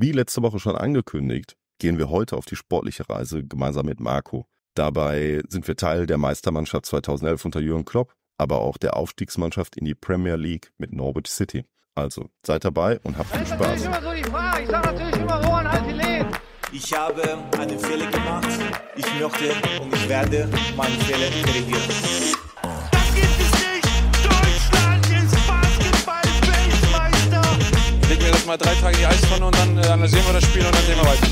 Wie letzte Woche schon angekündigt, gehen wir heute auf die sportliche Reise gemeinsam mit Marco. Dabei sind wir Teil der Meistermannschaft 2011 unter Jürgen Klopp, aber auch der Aufstiegsmannschaft in die Premier League mit Norwich City. Also seid dabei und habt viel Spaß. So ich sage natürlich immer Rohan Altilin. Ich habe einen Fehler gemacht. Ich möchte und ich werde meinen Fehler korrigieren. mal drei Tage in die Eistonne und dann äh, analysieren wir das Spiel und dann gehen wir weiter.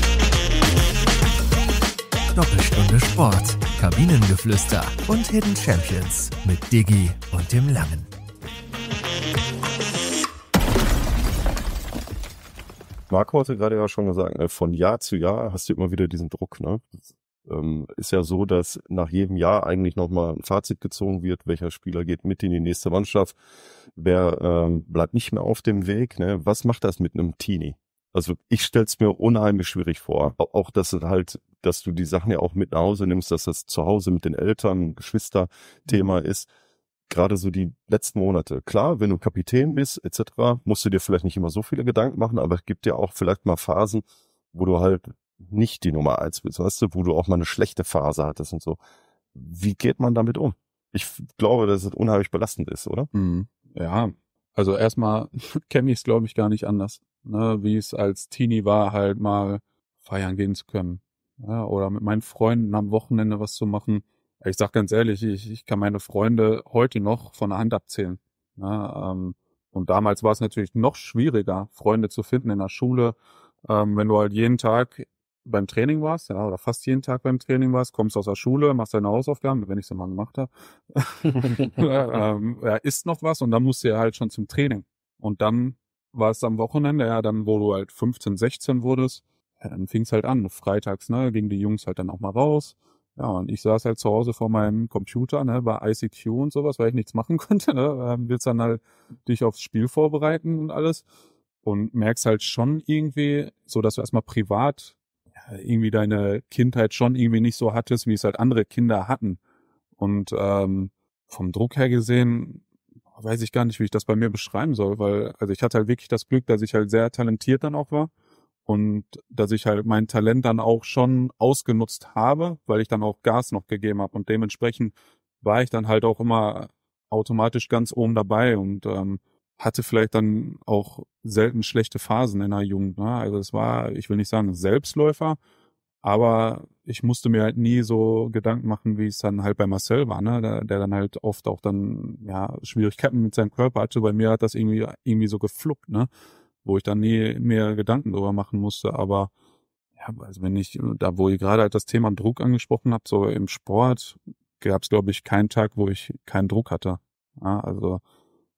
Doppelstunde Sport, Kabinengeflüster und Hidden Champions mit Diggi und dem Langen. Marco hatte gerade ja schon gesagt, ne, von Jahr zu Jahr hast du immer wieder diesen Druck, ne? ähm, ist ja so, dass nach jedem Jahr eigentlich nochmal ein Fazit gezogen wird, welcher Spieler geht mit in die nächste Mannschaft, wer ähm, bleibt nicht mehr auf dem Weg. Ne? Was macht das mit einem Teenie? Also ich stell's mir unheimlich schwierig vor. Auch dass halt, dass du die Sachen ja auch mit nach Hause nimmst, dass das zu Hause mit den Eltern, Geschwister Thema mhm. ist. Gerade so die letzten Monate. Klar, wenn du Kapitän bist etc., musst du dir vielleicht nicht immer so viele Gedanken machen, aber es gibt ja auch vielleicht mal Phasen, wo du halt nicht die Nummer eins bist, weißt du, wo du auch mal eine schlechte Phase hattest und so. Wie geht man damit um? Ich glaube, dass es unheimlich belastend ist, oder? Mhm. Ja, also erstmal kenne ich es, glaube ich, gar nicht anders. Ne? Wie es als Teenie war, halt mal feiern gehen zu können. Ja, oder mit meinen Freunden am Wochenende was zu machen. Ich sag ganz ehrlich, ich, ich kann meine Freunde heute noch von der Hand abzählen. Ja, ne, ähm, und damals war es natürlich noch schwieriger, Freunde zu finden in der Schule. Ähm, wenn du halt jeden Tag beim Training warst, ja, oder fast jeden Tag beim Training warst, kommst aus der Schule, machst deine Hausaufgaben, wenn ich sie mal gemacht habe, ähm, ja, isst noch was und dann musst du ja halt schon zum Training. Und dann war es am Wochenende, ja, dann, wo du halt 15, 16 wurdest, ja, dann fing es halt an. Freitags, ne, gingen die Jungs halt dann auch mal raus. Ja, und ich saß halt zu Hause vor meinem Computer, ne, bei ICQ und sowas, weil ich nichts machen konnte, ne, ähm, willst dann halt dich aufs Spiel vorbereiten und alles und merkst halt schon irgendwie, so dass du erstmal privat irgendwie deine Kindheit schon irgendwie nicht so hattest, wie es halt andere Kinder hatten. Und ähm, vom Druck her gesehen, weiß ich gar nicht, wie ich das bei mir beschreiben soll, weil, also ich hatte halt wirklich das Glück, dass ich halt sehr talentiert dann auch war und dass ich halt mein Talent dann auch schon ausgenutzt habe, weil ich dann auch Gas noch gegeben habe und dementsprechend war ich dann halt auch immer automatisch ganz oben dabei und ähm, hatte vielleicht dann auch selten schlechte Phasen in der Jugend. Ne? Also es war, ich will nicht sagen, Selbstläufer, aber ich musste mir halt nie so Gedanken machen, wie es dann halt bei Marcel war, ne? der, der dann halt oft auch dann ja Schwierigkeiten mit seinem Körper hatte. Bei mir hat das irgendwie irgendwie so gefluckt, ne? wo ich dann nie mehr Gedanken drüber machen musste. Aber ja, also wenn ich da, wo ihr gerade halt das Thema Druck angesprochen habt, so im Sport gab es glaube ich keinen Tag, wo ich keinen Druck hatte. Ja? Also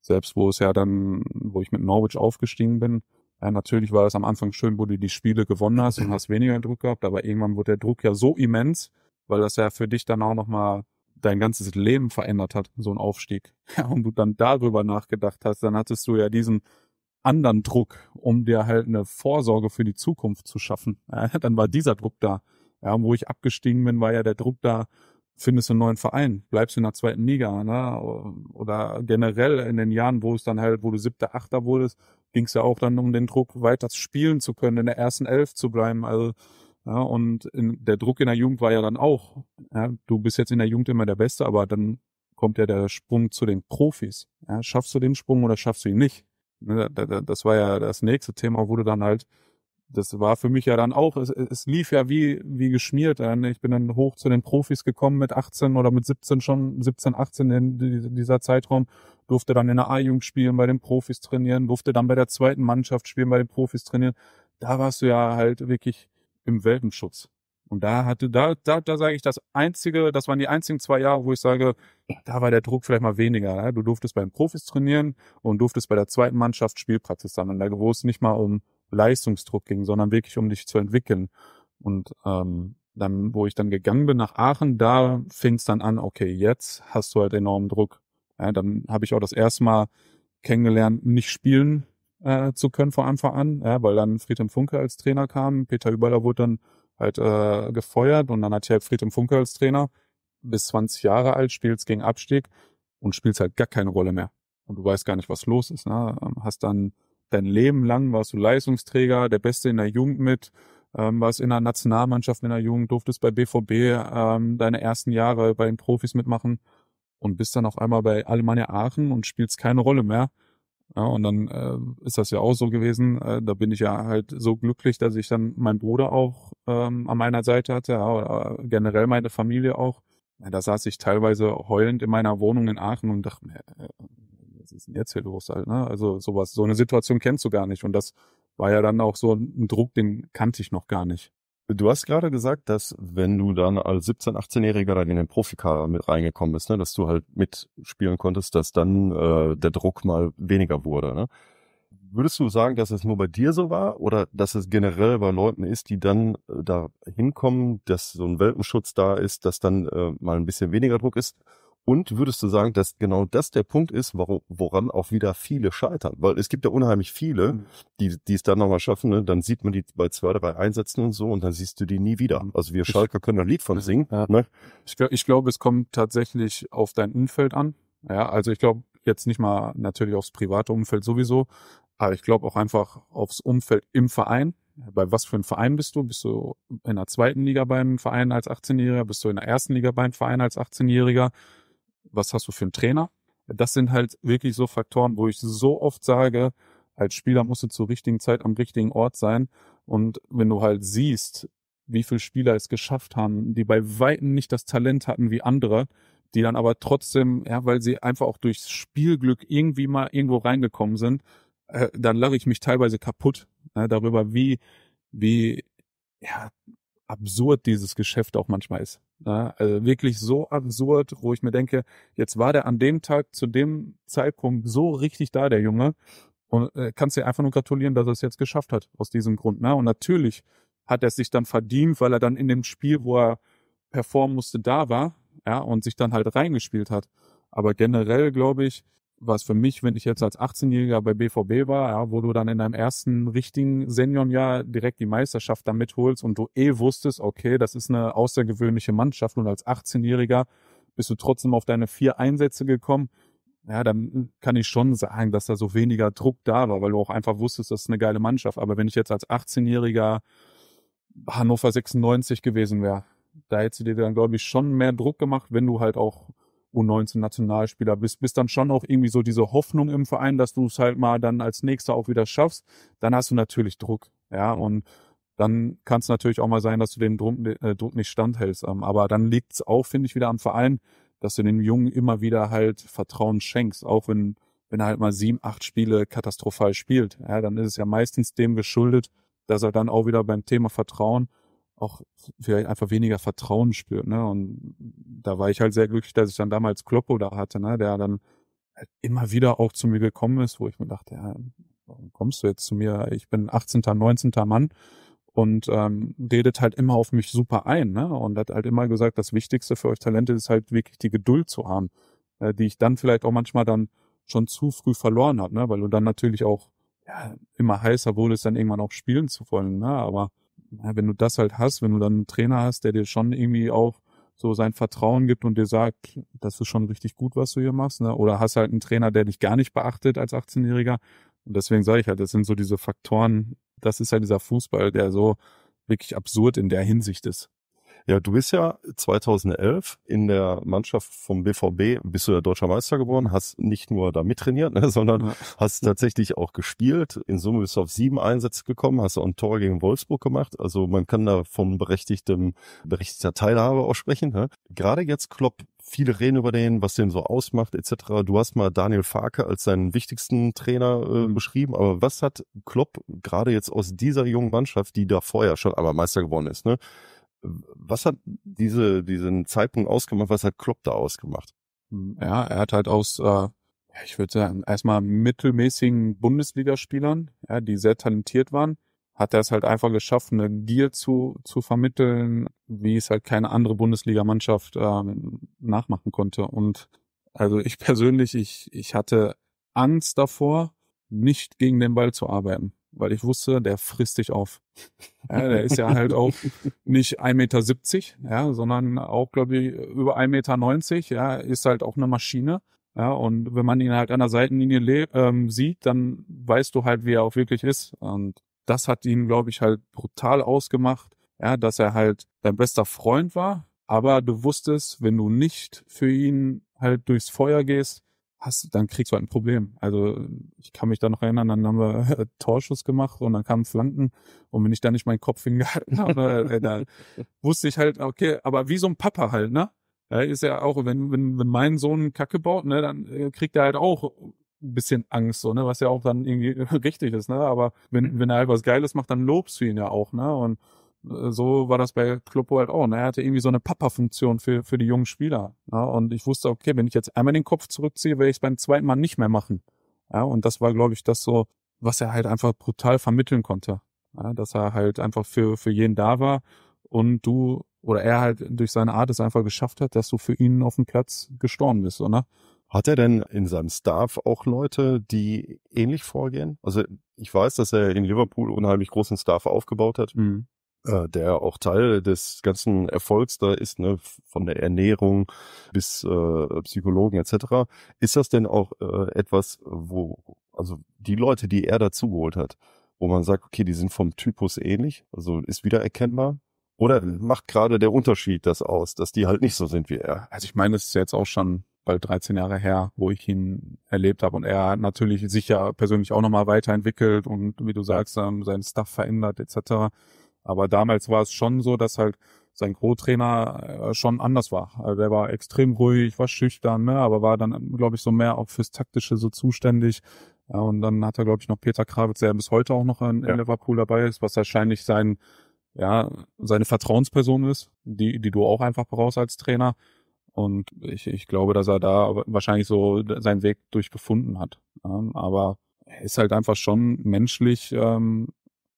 selbst wo es ja dann, wo ich mit Norwich aufgestiegen bin, ja, natürlich war es am Anfang schön, wo du die Spiele gewonnen hast und hast weniger Druck gehabt, aber irgendwann wurde der Druck ja so immens, weil das ja für dich dann auch nochmal dein ganzes Leben verändert hat, so ein Aufstieg. Ja, und du dann darüber nachgedacht hast, dann hattest du ja diesen anderen Druck, um dir halt eine Vorsorge für die Zukunft zu schaffen. Ja, dann war dieser Druck da. Ja, wo ich abgestiegen bin, war ja der Druck da, findest einen neuen Verein, bleibst in der zweiten Liga, ne? Oder generell in den Jahren, wo es dann halt, wo du siebter, achter wurdest, ging es ja auch dann um den Druck, weiter spielen zu können, in der ersten Elf zu bleiben. Also ja, und in, der Druck in der Jugend war ja dann auch, ja, du bist jetzt in der Jugend immer der Beste, aber dann kommt ja der Sprung zu den Profis. Ja, schaffst du den Sprung oder schaffst du ihn nicht? Ne, das war ja das nächste Thema, wo du dann halt das war für mich ja dann auch, es, es lief ja wie, wie geschmiert. Ich bin dann hoch zu den Profis gekommen mit 18 oder mit 17 schon, 17, 18 in dieser Zeitraum, durfte dann in der A-Jugend spielen, bei den Profis trainieren, durfte dann bei der zweiten Mannschaft spielen, bei den Profis trainieren. Da warst du ja halt wirklich im Welpenschutz. Und da hatte, da, da, da sage ich, das einzige, das waren die einzigen zwei Jahre, wo ich sage, da war der Druck vielleicht mal weniger. Ne? Du durftest bei den Profis trainieren und durftest bei der zweiten Mannschaft Spielpraxis sammeln. Da wo es nicht mal um Leistungsdruck ging, sondern wirklich um dich zu entwickeln. Und ähm, dann, wo ich dann gegangen bin nach Aachen, da fing es dann an, okay, jetzt hast du halt enormen Druck. Ja, dann habe ich auch das erste Mal kennengelernt, nicht spielen äh, zu können von Anfang an, ja, weil dann Friedhelm Funke als Trainer kam, Peter Überler wurde dann halt äh, gefeuert und dann hat ja halt Friedhelm Funke als Trainer, bis 20 Jahre alt, spielst gegen Abstieg und spielst halt gar keine Rolle mehr. Und du weißt gar nicht, was los ist. Ne? Ähm, hast dann dein Leben lang warst du Leistungsträger, der Beste in der Jugend mit, ähm, warst in der Nationalmannschaft in der Jugend, durftest bei BVB ähm, deine ersten Jahre bei den Profis mitmachen und bist dann auf einmal bei Alemannia Aachen und spielst keine Rolle mehr. Ja, und dann äh, ist das ja auch so gewesen. Äh, da bin ich ja halt so glücklich, dass ich dann meinen Bruder auch ähm, an meiner Seite hatte, ja, oder äh, generell meine Familie auch. Ja, da saß ich teilweise heulend in meiner Wohnung in Aachen und dachte mir, äh, was ist denn jetzt hier los halt, ne? Also sowas, so eine Situation kennst du gar nicht. Und das war ja dann auch so ein Druck, den kannte ich noch gar nicht. Du hast gerade gesagt, dass wenn du dann als 17-, 18-Jähriger dann in den Profikader mit reingekommen bist, ne, dass du halt mitspielen konntest, dass dann äh, der Druck mal weniger wurde. Ne? Würdest du sagen, dass es nur bei dir so war oder dass es generell bei Leuten ist, die dann äh, da hinkommen, dass so ein Welpenschutz da ist, dass dann äh, mal ein bisschen weniger Druck ist? Und würdest du sagen, dass genau das der Punkt ist, woran auch wieder viele scheitern? Weil es gibt ja unheimlich viele, mhm. die, die es dann nochmal schaffen. Ne? Dann sieht man die bei zwei, drei Einsätzen und so und dann siehst du die nie wieder. Mhm. Also wir Schalker können ein Lied von singen. Ja. Ne? Ich, ich glaube, es kommt tatsächlich auf dein Umfeld an. Ja, also ich glaube jetzt nicht mal natürlich aufs private Umfeld sowieso, aber ich glaube auch einfach aufs Umfeld im Verein. Bei was für einem Verein bist du? Bist du in der zweiten Liga beim Verein als 18-Jähriger? Bist du in der ersten Liga beim Verein als 18-Jähriger? was hast du für einen Trainer? Das sind halt wirklich so Faktoren, wo ich so oft sage, als Spieler musst du zur richtigen Zeit am richtigen Ort sein. Und wenn du halt siehst, wie viele Spieler es geschafft haben, die bei Weitem nicht das Talent hatten wie andere, die dann aber trotzdem, ja, weil sie einfach auch durchs Spielglück irgendwie mal irgendwo reingekommen sind, äh, dann lache ich mich teilweise kaputt äh, darüber, wie, wie, ja, absurd dieses Geschäft auch manchmal ist. Ja, ne? also wirklich so absurd, wo ich mir denke, jetzt war der an dem Tag zu dem Zeitpunkt so richtig da, der Junge. Und äh, kannst dir einfach nur gratulieren, dass er es jetzt geschafft hat, aus diesem Grund. Ne? Und natürlich hat er es sich dann verdient, weil er dann in dem Spiel, wo er performen musste, da war, ja, und sich dann halt reingespielt hat. Aber generell, glaube ich, was für mich, wenn ich jetzt als 18-Jähriger bei BVB war, ja, wo du dann in deinem ersten richtigen Seniorenjahr direkt die Meisterschaft da mitholst und du eh wusstest, okay, das ist eine außergewöhnliche Mannschaft und als 18-Jähriger bist du trotzdem auf deine vier Einsätze gekommen, ja, dann kann ich schon sagen, dass da so weniger Druck da war, weil du auch einfach wusstest, das ist eine geile Mannschaft. Aber wenn ich jetzt als 18-Jähriger Hannover 96 gewesen wäre, da hättest du dir dann, glaube ich, schon mehr Druck gemacht, wenn du halt auch U19-Nationalspieler bist, bist dann schon auch irgendwie so diese Hoffnung im Verein, dass du es halt mal dann als nächster auch wieder schaffst, dann hast du natürlich Druck. Ja, und dann kann es natürlich auch mal sein, dass du dem Druck, äh, Druck nicht standhältst. Ähm, aber dann liegt es auch, finde ich, wieder am Verein, dass du dem Jungen immer wieder halt Vertrauen schenkst, auch wenn, wenn er halt mal sieben, acht Spiele katastrophal spielt. Ja, dann ist es ja meistens dem geschuldet, dass er dann auch wieder beim Thema Vertrauen auch vielleicht einfach weniger Vertrauen spürt. Ne? Und da war ich halt sehr glücklich, dass ich dann damals Kloppo da hatte, ne? der dann halt immer wieder auch zu mir gekommen ist, wo ich mir dachte, ja, warum kommst du jetzt zu mir? Ich bin 18., 19. Mann und ähm, redet halt immer auf mich super ein. Ne? Und hat halt immer gesagt, das Wichtigste für euch Talente ist halt wirklich die Geduld zu haben, äh, die ich dann vielleicht auch manchmal dann schon zu früh verloren habe, ne? weil du dann natürlich auch ja, immer heißer wurdest, dann irgendwann auch spielen zu wollen. Ne? Aber wenn du das halt hast, wenn du dann einen Trainer hast, der dir schon irgendwie auch so sein Vertrauen gibt und dir sagt, das ist schon richtig gut, was du hier machst, ne? oder hast halt einen Trainer, der dich gar nicht beachtet als 18-Jähriger. Und deswegen sage ich halt, das sind so diese Faktoren, das ist halt dieser Fußball, der so wirklich absurd in der Hinsicht ist. Ja, du bist ja 2011 in der Mannschaft vom BVB, bist du ja deutscher Meister geworden, hast nicht nur da mittrainiert, ne, sondern ja. hast tatsächlich auch gespielt. In Summe bist du auf sieben Einsätze gekommen, hast auch ein Tor gegen Wolfsburg gemacht. Also man kann da von berechtigtem, berechtigter Teilhabe auch sprechen. Ne? Gerade jetzt Klopp viele reden über den, was den so ausmacht etc. Du hast mal Daniel Farke als seinen wichtigsten Trainer äh, mhm. beschrieben, aber was hat Klopp gerade jetzt aus dieser jungen Mannschaft, die da vorher schon aber Meister geworden ist, ne, was hat diese, diesen Zeitpunkt ausgemacht, was hat Klopp da ausgemacht? Mhm. Ja, er hat halt aus, äh, ich würde sagen, erstmal mittelmäßigen Bundesligaspielern, ja, die sehr talentiert waren, hat er es halt einfach geschafft, eine Gier zu, zu vermitteln, wie es halt keine andere Bundesligamannschaft äh, nachmachen konnte. Und also ich persönlich, ich, ich hatte Angst davor, nicht gegen den Ball zu arbeiten weil ich wusste, der frisst dich auf. Ja, der ist ja halt auch nicht 1,70 Meter, ja, sondern auch, glaube ich, über 1,90 Meter, ja, ist halt auch eine Maschine. Ja, und wenn man ihn halt an der Seitenlinie ähm, sieht, dann weißt du halt, wie er auch wirklich ist. Und das hat ihn, glaube ich, halt brutal ausgemacht, ja, dass er halt dein bester Freund war, aber du wusstest, wenn du nicht für ihn halt durchs Feuer gehst, hast, dann kriegst du halt ein Problem. Also ich kann mich da noch erinnern, dann haben wir äh, Torschuss gemacht und dann kamen Flanken und wenn ich da nicht meinen Kopf hingehalten habe, äh, dann wusste ich halt, okay, aber wie so ein Papa halt, ne? Ja, ist ja auch, wenn, wenn, wenn mein Sohn Kacke baut, ne, dann äh, kriegt er halt auch ein bisschen Angst, so, ne, was ja auch dann irgendwie richtig ist, ne? Aber wenn, wenn er halt was Geiles macht, dann lobst du ihn ja auch, ne? Und äh, so war das bei Kloppo halt auch. Ne? Er hatte irgendwie so eine Papa-Funktion für, für die jungen Spieler. Ja? Ne? Und ich wusste, okay, wenn ich jetzt einmal den Kopf zurückziehe, werde ich es beim zweiten Mal nicht mehr machen. Ja? Und das war, glaube ich, das so, was er halt einfach brutal vermitteln konnte. Ja? Dass er halt einfach für, für jeden da war und du oder er halt durch seine Art es einfach geschafft hat, dass du für ihn auf dem Platz gestorben bist, oder? Ne? Hat er denn in seinem Staff auch Leute, die ähnlich vorgehen? Also ich weiß, dass er in Liverpool unheimlich großen Staff aufgebaut hat. Mhm äh, der auch Teil des ganzen Erfolgs da ist, ne, von der Ernährung bis äh, Psychologen etc. Ist das denn auch äh, etwas, wo also die Leute, die er dazugeholt hat, wo man sagt, okay, die sind vom Typus ähnlich, also ist wieder erkennbar? Oder macht gerade der Unterschied das aus, dass die halt nicht so sind wie er? Also ich meine, es ist jetzt auch schon bald 13 Jahre her, wo ich ihn erlebt habe. Und er hat natürlich sich ja persönlich auch nochmal weiterentwickelt und wie du sagst, ähm, seinen Stuff verändert etc. Aber damals war es schon so, dass halt sein Co-Trainer äh, schon anders war. Also der war extrem ruhig, war schüchtern, ne, aber war dann, glaube ich, so mehr auch fürs Taktische so zuständig. Ja, und dann hat er, glaube ich, noch Peter Krawitz, der bis heute auch noch in, ja. Liverpool dabei ist, was wahrscheinlich sein, ja, seine Vertrauensperson ist, die, die du auch einfach brauchst als Trainer. Und ich, ich glaube, dass er da wahrscheinlich so seinen Weg durchgefunden hat. aber er ist halt einfach schon menschlich ähm,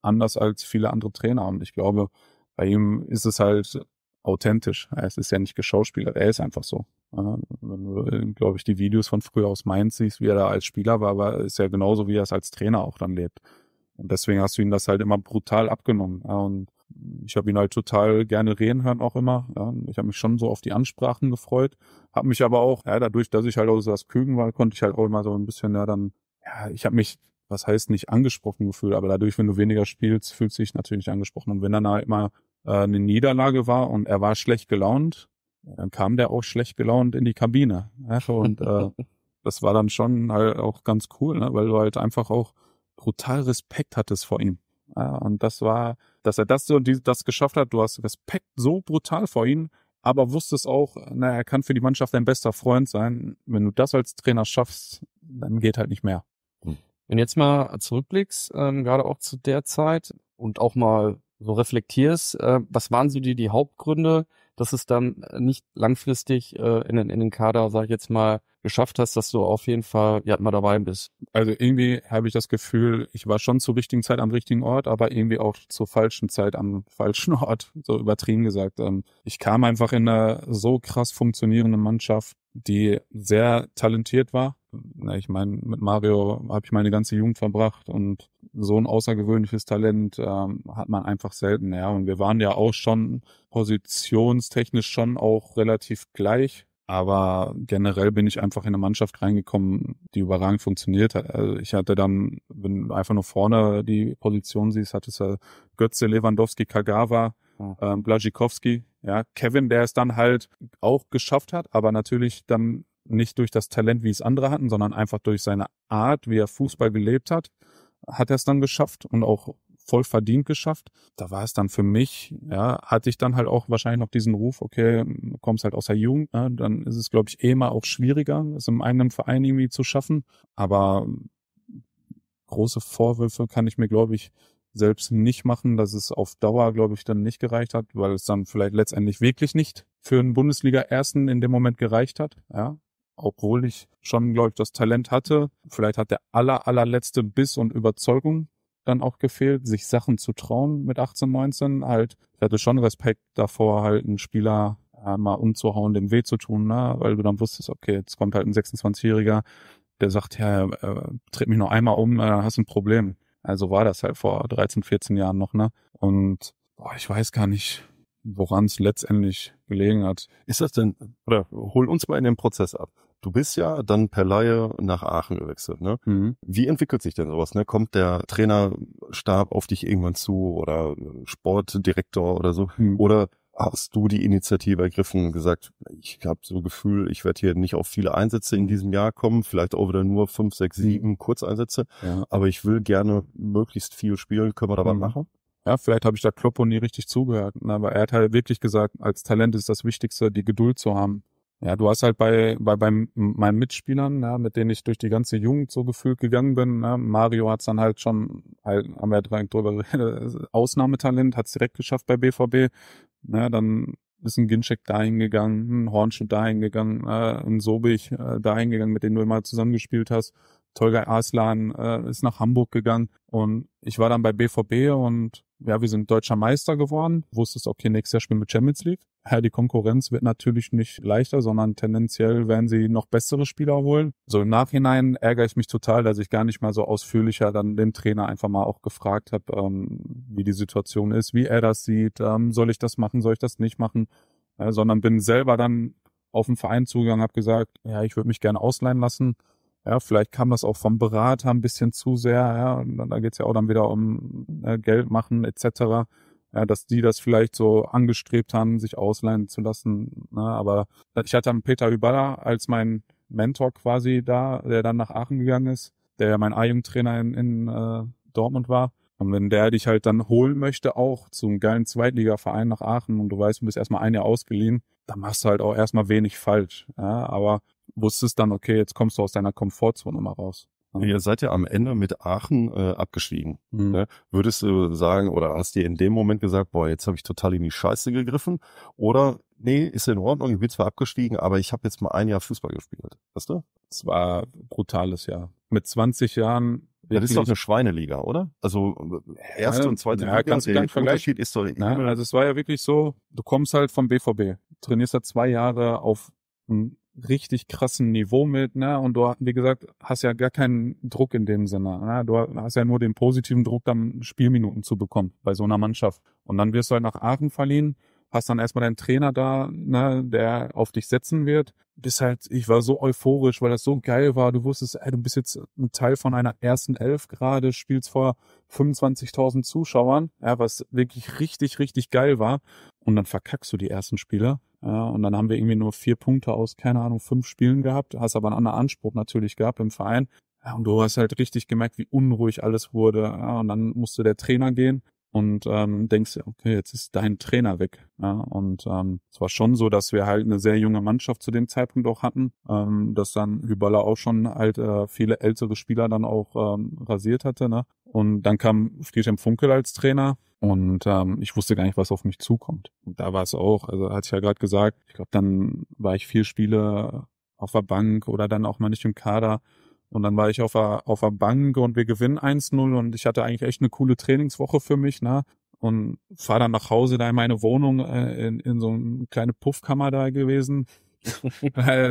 anders als viele andere Trainer. Und ich glaube, bei ihm ist es halt authentisch. Es ist ja nicht geschauspielert, er ist einfach so. Wenn du, äh, glaube ich, die Videos von früher aus Mainz siehst, wie er da als Spieler war, aber ist ja genauso, wie er es als Trainer auch dann lebt. Und deswegen hast du ihn das halt immer brutal abgenommen. Und ich habe ihn halt total gerne reden hören auch immer. ich habe mich schon so auf die Ansprachen gefreut, habe mich aber auch, ja, dadurch, dass ich halt auch so das Kügen war, konnte ich halt auch immer so ein bisschen, ja, dann, ja, ich habe mich was heißt nicht angesprochen gefühlt, aber dadurch, wenn du weniger spielst, fühlst du dich natürlich angesprochen. Und wenn dann halt mal äh, eine Niederlage war und er war schlecht gelaunt, dann kam der auch schlecht gelaunt in die Kabine. Und äh, das war dann schon halt auch ganz cool, ne? weil du halt einfach auch brutal Respekt hattest vor ihm. Und das war, dass er das so das geschafft hat, du hast Respekt so brutal vor ihm, aber wusstest auch, na, er kann für die Mannschaft dein bester Freund sein. Wenn du das als Trainer schaffst, dann geht halt nicht mehr. Hm. Wenn du jetzt mal zurückblickst, ähm, gerade auch zu der Zeit und auch mal so reflektierst, äh, was waren so die, die Hauptgründe, dass es dann äh, nicht langfristig äh, in, den, in den Kader, sag ich jetzt mal, geschafft hast, dass du auf jeden Fall ja, mal dabei bist? Also irgendwie habe ich das Gefühl, ich war schon zur richtigen Zeit am richtigen Ort, aber irgendwie auch zur falschen Zeit am falschen Ort, so übertrieben gesagt. Ähm, ich kam einfach in einer so krass funktionierenden Mannschaft, die sehr talentiert war, na, ich meine, mit Mario habe ich meine ganze Jugend verbracht und so ein außergewöhnliches Talent ähm, hat man einfach selten, ja. Und wir waren ja auch schon positionstechnisch schon auch relativ gleich. Aber generell bin ich einfach in eine Mannschaft reingekommen, die überragend funktioniert hat. Also ich hatte dann, wenn einfach nur vorne die Position siehst, hattest du Götze, Lewandowski, Kagawa, ähm, Blazikowski, ja, Kevin, der es dann halt auch geschafft hat, aber natürlich dann nicht durch das Talent, wie es andere hatten, sondern einfach durch seine Art, wie er Fußball gelebt hat, hat er es dann geschafft und auch voll verdient geschafft. Da war es dann für mich, ja, hatte ich dann halt auch wahrscheinlich noch diesen Ruf, okay, du kommst halt aus der Jugend, ne? dann ist es, glaube ich, eh mal auch schwieriger, es im eigenen Verein irgendwie zu schaffen. Aber große Vorwürfe kann ich mir, glaube ich, selbst nicht machen, dass es auf Dauer, glaube ich, dann nicht gereicht hat, weil es dann vielleicht letztendlich wirklich nicht für einen Bundesliga-Ersten in dem Moment gereicht hat. Ja, obwohl ich schon, glaube ich, das Talent hatte. Vielleicht hat der aller, allerletzte Biss und Überzeugung dann auch gefehlt, sich Sachen zu trauen mit 18, 19. Halt, ich hatte schon Respekt davor, halt einen Spieler äh, mal umzuhauen, dem weh zu tun, ne? weil du dann wusstest, okay, jetzt kommt halt ein 26-Jähriger, der sagt, ja, äh, tritt mich noch einmal um, dann äh, hast du ein Problem. Also war das halt vor 13, 14 Jahren noch, ne? Und boah, ich weiß gar nicht, woran es letztendlich gelegen hat. Ist das denn, oder hol uns mal in den Prozess ab. Du bist ja dann per Laie nach Aachen gewechselt, ne? Mhm. Wie entwickelt sich denn sowas, ne? Kommt der Trainerstab auf dich irgendwann zu oder äh, Sportdirektor oder so? Mhm. Oder hast du die Initiative ergriffen und gesagt, ich habe so ein Gefühl, ich werde hier nicht auf viele Einsätze in diesem Jahr kommen, vielleicht auch wieder nur fünf, sechs, mhm. sieben Kurzeinsätze, ja. aber ich will gerne möglichst viel spielen, können wir da mhm. machen? Ja, vielleicht habe ich da Kloppo nie richtig zugehört, Ne? aber er hat halt wirklich gesagt, als Talent ist das Wichtigste, die Geduld zu haben. Ja, du hast halt bei, bei, bei meinen Mitspielern, ja, mit denen ich durch die ganze Jugend so gefühlt gegangen bin, ne? Mario hat's dann halt schon, halt, haben wir direkt drüber geredet, Ausnahmetalent, hat's direkt geschafft bei BVB. Ja, ne, dann ist ein Ginchek dahin gegangen, ein Hornschuh dahin gegangen, äh, ein Sobich äh, dahin gegangen, mit dem du immer zusammengespielt hast. Tolga Aslan äh, ist nach Hamburg gegangen und ich war dann bei BVB und ja, wir sind deutscher Meister geworden, wusstest, okay, nächstes Jahr spielen wir Champions League. Ja, die Konkurrenz wird natürlich nicht leichter, sondern tendenziell werden sie noch bessere Spieler holen. So im Nachhinein ärgere ich mich total, dass ich gar nicht mal so ausführlicher dann den Trainer einfach mal auch gefragt habe, ähm, wie die Situation ist, wie er das sieht, ähm, soll ich das machen, soll ich das nicht machen, äh, sondern bin selber dann auf den Verein zugegangen, habe gesagt, ja, ich würde mich gerne ausleihen lassen. Ja, vielleicht kam das auch vom Berater ein bisschen zu sehr, ja, und dann, da geht's ja auch dann wieder um äh, Geld machen etc. Ja, dass die das vielleicht so angestrebt haben, sich ausleihen zu lassen. Ne? Aber ich hatte dann Peter Hübala als mein Mentor quasi da, der dann nach Aachen gegangen ist, der ja mein A-Jugend-Trainer in, in äh, Dortmund war. Und wenn der dich halt dann holen möchte, auch zum geilen Zweitligaverein nach Aachen und du weißt, du bist erstmal ein Jahr ausgeliehen, dann machst du halt auch erstmal wenig falsch. Ja? Aber wusstest dann, okay, jetzt kommst du aus deiner Komfortzone mal raus. Ne? Ihr seid ja am Ende mit Aachen äh, abgestiegen. Mhm. Ne? Würdest du sagen, oder hast dir in dem Moment gesagt, boah, jetzt habe ich total in die Scheiße gegriffen? Oder nee, ist in Ordnung, ich bin zwar abgestiegen, aber ich habe jetzt mal ein Jahr Fußball gespielt. Weißt du? Es war brutales Jahr. Mit 20 Jahren das ist doch eine Schweineliga, oder? Also äh, erste und zweite ja, Liga, kannst du der Unterschied ist doch na, Also es war ja wirklich so, du kommst halt vom BVB, trainierst da zwei Jahre auf ein hm, richtig krassen Niveau mit, ne? Und du, wie gesagt, hast ja gar keinen Druck in dem Sinne. Ne? Du hast ja nur den positiven Druck, dann Spielminuten zu bekommen bei so einer Mannschaft. Und dann wirst du halt nach Aachen verliehen, hast dann erstmal deinen Trainer da, ne, der auf dich setzen wird. Bist halt, ich war so euphorisch, weil das so geil war. Du wusstest, ey, du bist jetzt ein Teil von einer ersten Elf gerade, spielst vor 25.000 Zuschauern, ja, was wirklich richtig, richtig geil war. Und dann verkackst du die ersten Spiele ja, und dann haben wir irgendwie nur vier Punkte aus, keine Ahnung, fünf Spielen gehabt, hast aber einen anderen Anspruch natürlich gehabt im Verein. Ja, und du hast halt richtig gemerkt, wie unruhig alles wurde. Ja, und dann musste der Trainer gehen und ähm, denkst, okay, jetzt ist dein Trainer weg. Ja, und ähm, es war schon so, dass wir halt eine sehr junge Mannschaft zu dem Zeitpunkt auch hatten, ähm, dass dann Hübala auch schon halt äh, viele ältere Spieler dann auch ähm, rasiert hatte. Ne? Und dann kam Friedhelm Funkel als Trainer, und ähm, ich wusste gar nicht, was auf mich zukommt. Und da war es auch. Also hatte ich ja gerade gesagt, ich glaube, dann war ich vier Spiele auf der Bank oder dann auch mal nicht im Kader. Und dann war ich auf der, auf der Bank und wir gewinnen 1-0 und ich hatte eigentlich echt eine coole Trainingswoche für mich, ne? Und fahre dann nach Hause da in meine Wohnung, äh, in, in so eine kleine Puffkammer da gewesen,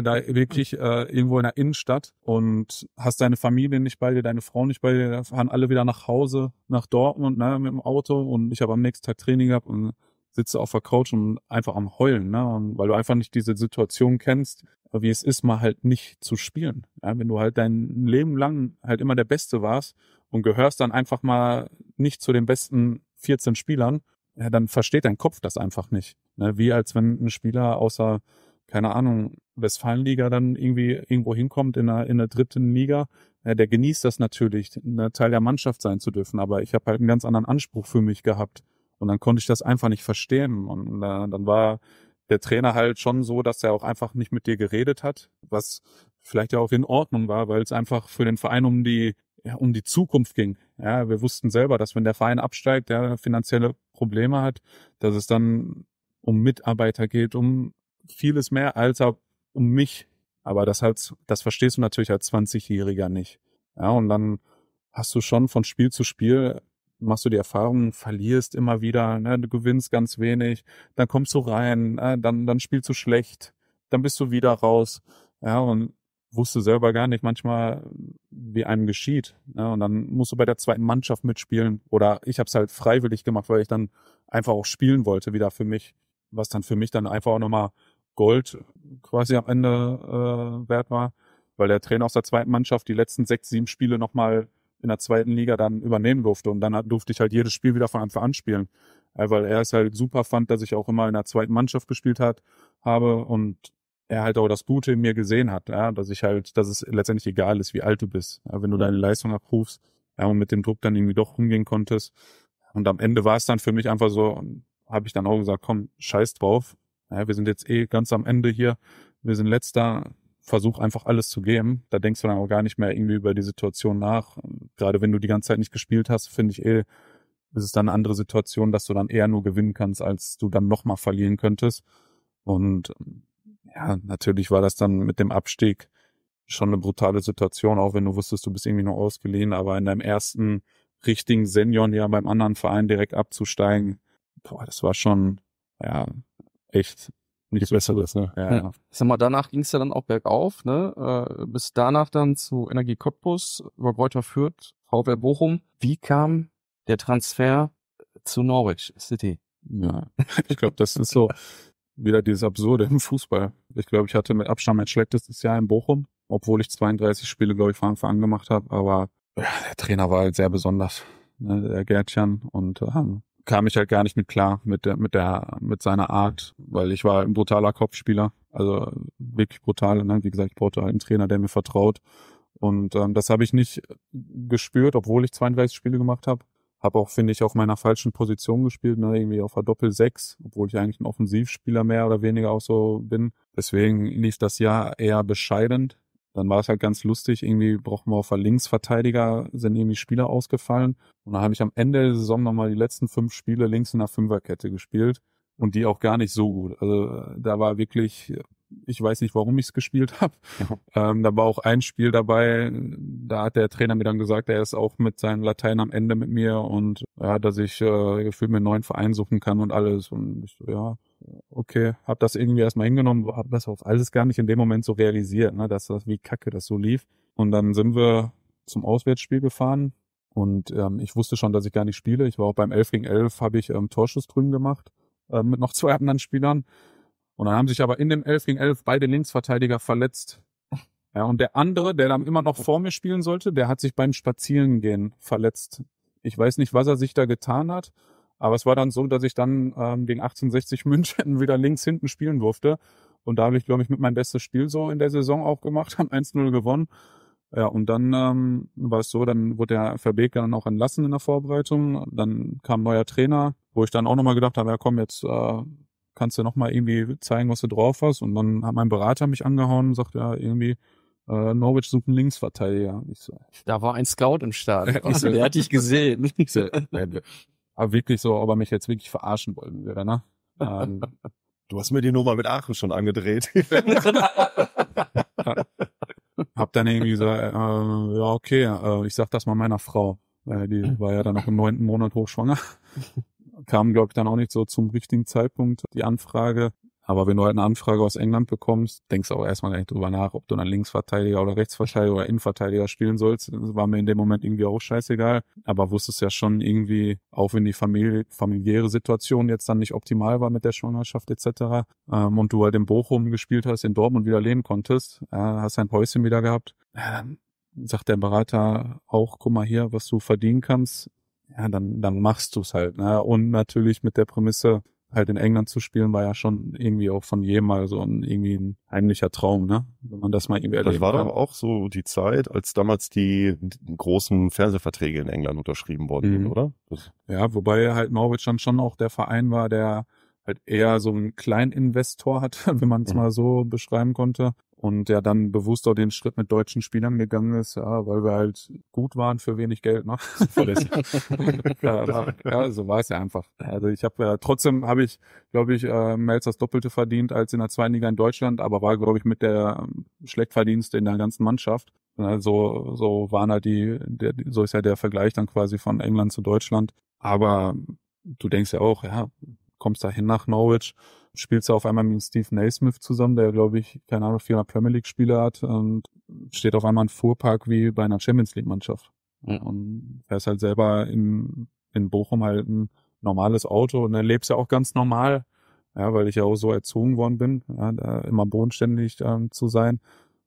da wirklich äh, irgendwo in der Innenstadt und hast deine Familie nicht bei dir, deine Frau nicht bei dir, fahren alle wieder nach Hause, nach Dortmund, ne, mit dem Auto und ich habe am nächsten Tag Training gehabt und sitze auf der Couch und einfach am Heulen, ne, weil du einfach nicht diese Situation kennst, wie es ist, mal halt nicht zu spielen. Ja, wenn du halt dein Leben lang halt immer der Beste warst und gehörst dann einfach mal nicht zu den besten 14 Spielern, ja, dann versteht dein Kopf das einfach nicht. Ne? Wie als wenn ein Spieler außer keine Ahnung, Westfalenliga dann irgendwie irgendwo hinkommt in der, in der dritten Liga, ja, äh, der genießt das natürlich, ne, Teil der Mannschaft sein zu dürfen. Aber ich habe halt einen ganz anderen Anspruch für mich gehabt. Und dann konnte ich das einfach nicht verstehen. Und äh, dann war der Trainer halt schon so, dass er auch einfach nicht mit dir geredet hat, was vielleicht ja auch in Ordnung war, weil es einfach für den Verein um die ja, um die Zukunft ging. Ja, wir wussten selber, dass wenn der Verein absteigt, der finanzielle Probleme hat, dass es dann um Mitarbeiter geht, um vieles mehr als um mich. Aber das halt, das verstehst du natürlich als 20-Jähriger nicht. Ja, und dann hast du schon von Spiel zu Spiel machst du die Erfahrung, verlierst immer wieder, ne, du gewinnst ganz wenig, dann kommst du rein, ne, dann, dann spielst du schlecht, dann bist du wieder raus, ja, und wusste selber gar nicht manchmal, wie einem geschieht. Ne? Und dann musst du bei der zweiten Mannschaft mitspielen. Oder ich habe es halt freiwillig gemacht, weil ich dann einfach auch spielen wollte, wieder für mich, was dann für mich dann einfach auch nochmal Gold quasi am Ende äh, wert war, weil der Trainer aus der zweiten Mannschaft die letzten sechs, sieben Spiele nochmal in der zweiten Liga dann übernehmen durfte. Und dann durfte ich halt jedes Spiel wieder von Anfang an spielen. Äh, weil er es halt super fand, dass ich auch immer in der zweiten Mannschaft gespielt hat, habe und er halt auch das Gute in mir gesehen hat, ja, dass ich halt, dass es letztendlich egal ist, wie alt du bist. Ja, wenn du deine Leistung abrufst ja, und mit dem Druck dann irgendwie doch umgehen konntest. Und am Ende war es dann für mich einfach so, habe ich dann auch gesagt, komm, scheiß drauf, ja, wir sind jetzt eh ganz am Ende hier, wir sind letzter, versuch einfach alles zu geben. Da denkst du dann auch gar nicht mehr irgendwie über die Situation nach. Gerade wenn du die ganze Zeit nicht gespielt hast, finde ich eh, ist es dann eine andere Situation, dass du dann eher nur gewinnen kannst, als du dann nochmal verlieren könntest. Und ja, natürlich war das dann mit dem Abstieg schon eine brutale Situation, auch wenn du wusstest, du bist irgendwie noch ausgeliehen, aber in deinem ersten richtigen Senior ja beim anderen Verein direkt abzusteigen, boah, das war schon, ja, echt nichts Besseres. Ne? Ja, ja. Genau. sag mal, danach ging es ja dann auch bergauf, ne? Äh, bis danach dann zu Energie Cottbus, über Greuther Fürth, VfL Bochum. Wie kam der Transfer zu Norwich City? Ja, ich glaube, das ist so wieder dieses Absurde im Fußball. Ich glaube, ich hatte mit Abstand mein schlechtestes Jahr in Bochum, obwohl ich 32 Spiele, glaube ich, von Anfang an gemacht habe. Aber ja, der Trainer war halt sehr besonders, ne, der Gertjan. Und ähm, kam ich halt gar nicht mit klar mit der mit der mit seiner Art, weil ich war ein brutaler Kopfspieler, also wirklich brutal. Ne? wie gesagt, ich brauchte halt einen Trainer, der mir vertraut. Und ähm, das habe ich nicht gespürt, obwohl ich 32 Spiele gemacht habe. Habe auch, finde ich, auf meiner falschen Position gespielt, ne? irgendwie auf der Doppel-6, obwohl ich eigentlich ein Offensivspieler mehr oder weniger auch so bin. Deswegen lief das Jahr eher bescheidend dann war es halt ganz lustig, irgendwie brauchten wir auf der Linksverteidiger, sind irgendwie Spieler ausgefallen. Und dann habe ich am Ende der Saison nochmal die letzten fünf Spiele links in der Fünferkette gespielt und die auch gar nicht so gut. Also äh, da war wirklich, ich weiß nicht, warum ich es gespielt habe. Ja. Ähm, da war auch ein Spiel dabei, da hat der Trainer mir dann gesagt, er ist auch mit seinem Latein am Ende mit mir und ja, dass ich äh, gefühlt mir einen neuen Verein suchen kann und alles. Und ich so, ja, okay, hab das irgendwie erstmal hingenommen, hab das auf alles gar nicht in dem Moment so realisiert, ne, dass das wie Kacke das so lief. Und dann sind wir zum Auswärtsspiel gefahren und ähm, ich wusste schon, dass ich gar nicht spiele. Ich war auch beim 11 gegen 11, habe ich ähm, Torschuss drüben gemacht ähm, mit noch zwei anderen Spielern. Und dann haben sich aber in dem 11 gegen 11 beide Linksverteidiger verletzt. Ja, und der andere, der dann immer noch vor mir spielen sollte, der hat sich beim Spazierengehen verletzt. Ich weiß nicht, was er sich da getan hat. Aber es war dann so, dass ich dann ähm, gegen 1860 München wieder links hinten spielen durfte. Und da habe ich, glaube ich, mit mein bestes Spiel so in der Saison auch gemacht, haben 1-0 gewonnen. Ja, und dann ähm, war es so, dann wurde der Verbeek dann auch entlassen in der Vorbereitung. Dann kam ein neuer Trainer, wo ich dann auch nochmal gedacht habe, ja komm, jetzt äh, kannst du nochmal irgendwie zeigen, was du drauf hast. Und dann hat mein Berater mich angehauen und sagt, ja, irgendwie, äh, Norwich sucht einen Linksverteidiger. Ich so, da war ein Scout im Start. So, der hat dich gesehen. So, aber ah, wirklich so, ob er mich jetzt wirklich verarschen wollen würde, ne? Ähm, du hast mir die Nummer mit Aachen schon angedreht. Hab dann irgendwie gesagt, äh, ja, okay, äh, ich sag das mal meiner Frau. Äh, die war ja dann noch im neunten Monat hochschwanger. Kam, glaube ich, dann auch nicht so zum richtigen Zeitpunkt die Anfrage. Aber wenn du halt eine Anfrage aus England bekommst, denkst du auch erstmal nicht drüber nach, ob du dann Linksverteidiger oder Rechtsverteidiger oder Innenverteidiger spielen sollst. Das war mir in dem Moment irgendwie auch scheißegal. Aber wusstest ja schon irgendwie, auch wenn die Familie, familiäre Situation jetzt dann nicht optimal war mit der Schwangerschaft etc. Ähm, und du halt in Bochum gespielt hast, in Dortmund wieder leben konntest, äh, hast dein Häuschen wieder gehabt, ja, ähm, sagt der Berater auch, guck mal hier, was du verdienen kannst. Ja, dann, dann machst du es halt. Ne? Und natürlich mit der Prämisse, halt in England zu spielen, war ja schon irgendwie auch von jedem mal so ein, irgendwie ein heimlicher Traum, ne? Wenn man das mal irgendwie erlebt. Das war kann. doch auch so die Zeit, als damals die großen Fernsehverträge in England unterschrieben worden mhm. sind, oder? Das ja, wobei halt Norwich dann schon auch der Verein war, der halt eher so einen Kleininvestor hat, wenn man es mhm. mal so beschreiben konnte und der dann bewusst auch den Schritt mit deutschen Spielern gegangen ist, ja, weil wir halt gut waren für wenig Geld, ne? ja, aber, ja, so war es ja einfach. Also ich habe ja äh, trotzdem habe ich, glaube ich, äh, Melzers Doppelte verdient als in der zweiten Liga in Deutschland, aber war glaube ich mit der ähm, Schlechtverdienste in der ganzen Mannschaft. Also so waren halt die, der, so ist ja der Vergleich dann quasi von England zu Deutschland. Aber du denkst ja auch, ja, kommst da hin nach Norwich, spielst du auf einmal mit Steve Naismith zusammen, der, glaube ich, keine Ahnung, 400 Premier League-Spiele hat und steht auf einmal im Fuhrpark wie bei einer Champions League-Mannschaft. Ja. Und ist halt selber in, in Bochum halt ein normales Auto und er lebst ja auch ganz normal, ja, weil ich ja auch so erzogen worden bin, ja, da immer bodenständig ähm, zu sein.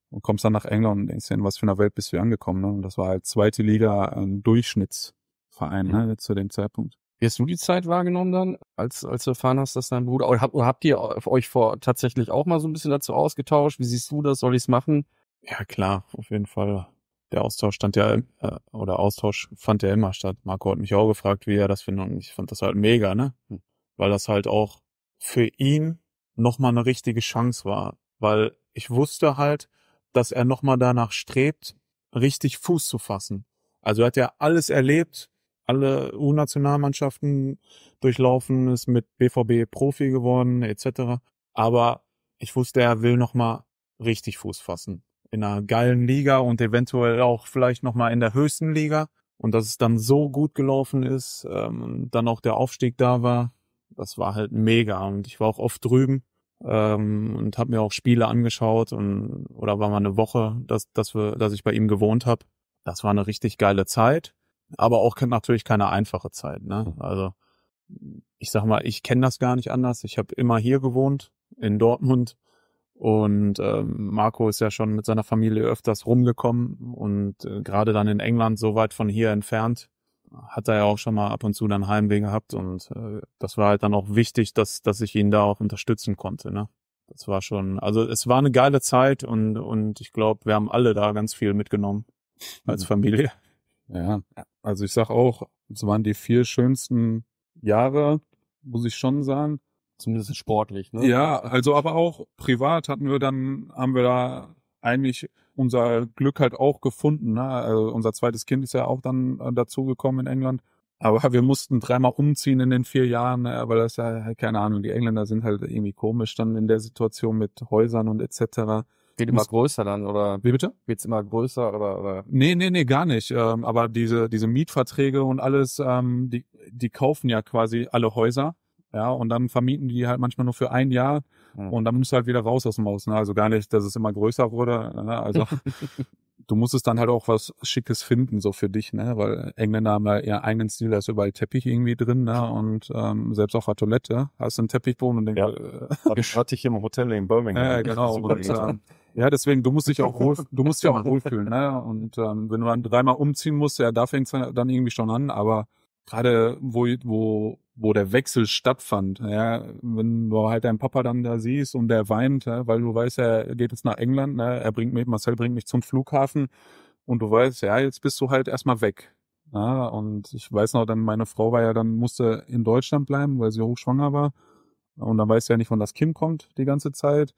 Und kommst dann nach England und denkst dir, in was für einer Welt bist du angekommen? Ne? Und das war halt zweite Liga, ein ähm, Durchschnittsverein ja. ne, zu dem Zeitpunkt. Wie hast du die Zeit wahrgenommen dann, als, als du erfahren hast, dass dein Bruder, oder habt, oder habt ihr euch vor tatsächlich auch mal so ein bisschen dazu ausgetauscht? Wie siehst du das? Soll ich es machen? Ja, klar, auf jeden Fall. Der Austausch stand ja, äh, oder Austausch fand ja immer statt. Marco hat mich auch gefragt, wie er das findet, und ich fand das halt mega, ne? Hm. Weil das halt auch für ihn nochmal eine richtige Chance war. Weil ich wusste halt, dass er nochmal danach strebt, richtig Fuß zu fassen. Also er hat ja alles erlebt, alle U-Nationalmannschaften durchlaufen, ist mit BVB Profi geworden, etc. Aber ich wusste, er will nochmal richtig Fuß fassen. In einer geilen Liga und eventuell auch vielleicht nochmal in der höchsten Liga. Und dass es dann so gut gelaufen ist, ähm, dann auch der Aufstieg da war, das war halt mega. Und ich war auch oft drüben ähm, und habe mir auch Spiele angeschaut und oder war mal eine Woche, dass, dass, wir, dass ich bei ihm gewohnt habe. Das war eine richtig geile Zeit aber auch natürlich keine einfache Zeit. Ne? Hm. Also ich sag mal, ich kenne das gar nicht anders. Ich habe immer hier gewohnt in Dortmund und äh, Marco ist ja schon mit seiner Familie öfters rumgekommen und äh, gerade dann in England so weit von hier entfernt hat er ja auch schon mal ab und zu dann Heimweh gehabt und äh, das war halt dann auch wichtig, dass dass ich ihn da auch unterstützen konnte. Ne? Das war schon, also es war eine geile Zeit und und ich glaube, wir haben alle da ganz viel mitgenommen als hm. Familie. Ja, also ich sag auch, es waren die vier schönsten Jahre, muss ich schon sagen. Zumindest sportlich, ne? Ja, also aber auch privat hatten wir dann, haben wir da eigentlich unser Glück halt auch gefunden. Ne? Also unser zweites Kind ist ja auch dann äh, dazugekommen in England. Aber wir mussten dreimal umziehen in den vier Jahren, ne? weil das ja, keine Ahnung, die Engländer sind halt irgendwie komisch dann in der Situation mit Häusern und etc. Wird immer größer dann, oder? Wie bitte? Wird's immer größer, oder, oder? Nee, nee, nee, gar nicht. Ähm, aber diese, diese Mietverträge und alles, ähm, die, die kaufen ja quasi alle Häuser. Ja, und dann vermieten die halt manchmal nur für ein Jahr. Mhm. Und dann musst du halt wieder raus aus dem Haus. Ne? Also gar nicht, dass es immer größer wurde. Ne? Also du musstest dann halt auch was Schickes finden, so für dich, ne? Weil Engländer haben ja ihren eigenen Stil, da ist überall Teppich irgendwie drin, ne? Und ähm, selbst auf der Toilette hast du einen Teppichboden und denkst, ja. äh, hatte ich im Hotel in Birmingham. Ja, genau. Und, ähm, ja, deswegen, du musst dich auch wohl, du musst dich auch wohlfühlen, ne? Und ähm, wenn du dann dreimal umziehen musst, ja, da fängt's dann irgendwie schon an, aber gerade wo, wo, wo der Wechsel stattfand, ja, wenn du halt deinen Papa dann da siehst und der weint, ja, weil du weißt, er geht jetzt nach England, ne? er bringt mich, Marcel bringt mich zum Flughafen und du weißt, ja, jetzt bist du halt erstmal weg. Ja, und ich weiß noch, dann meine Frau war ja dann, musste in Deutschland bleiben, weil sie hochschwanger war. Und dann weiß sie ja nicht, wann das Kind kommt die ganze Zeit.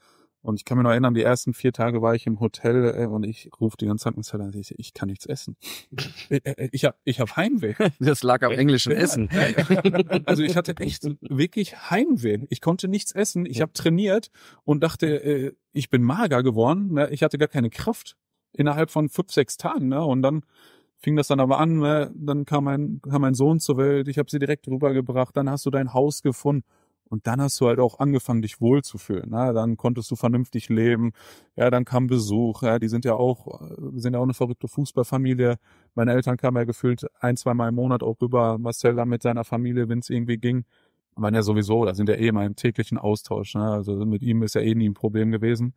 Und ich kann mir noch erinnern, die ersten vier Tage war ich im Hotel äh, und ich rufe die ganze Zeit und Hotel ich, kann nichts essen. ich äh, äh, äh, ich habe ich hab Heimweh. Das lag am äh, englischen Essen. also ich hatte echt wirklich Heimweh. Ich konnte nichts essen. Ich habe trainiert und dachte, äh, ich bin mager geworden. Ne? Ich hatte gar keine Kraft innerhalb von fünf, sechs Tagen. Ne? Und dann fing das dann aber an. Ne? Dann kam mein, kam mein Sohn zur Welt. Ich habe sie direkt rübergebracht. Dann hast du dein Haus gefunden. Und dann hast du halt auch angefangen, dich wohlzufühlen. Ne? Dann konntest du vernünftig leben. Ja, dann kam Besuch. Ja, die sind ja auch, äh, sind ja auch eine verrückte Fußballfamilie. Meine Eltern kamen ja gefühlt ein, zwei Mal im Monat auch rüber. Marcel dann mit seiner Familie, wenn es irgendwie ging. Waren ja sowieso, da sind ja eh mal im täglichen Austausch. Ne? Also mit ihm ist ja eh nie ein Problem gewesen.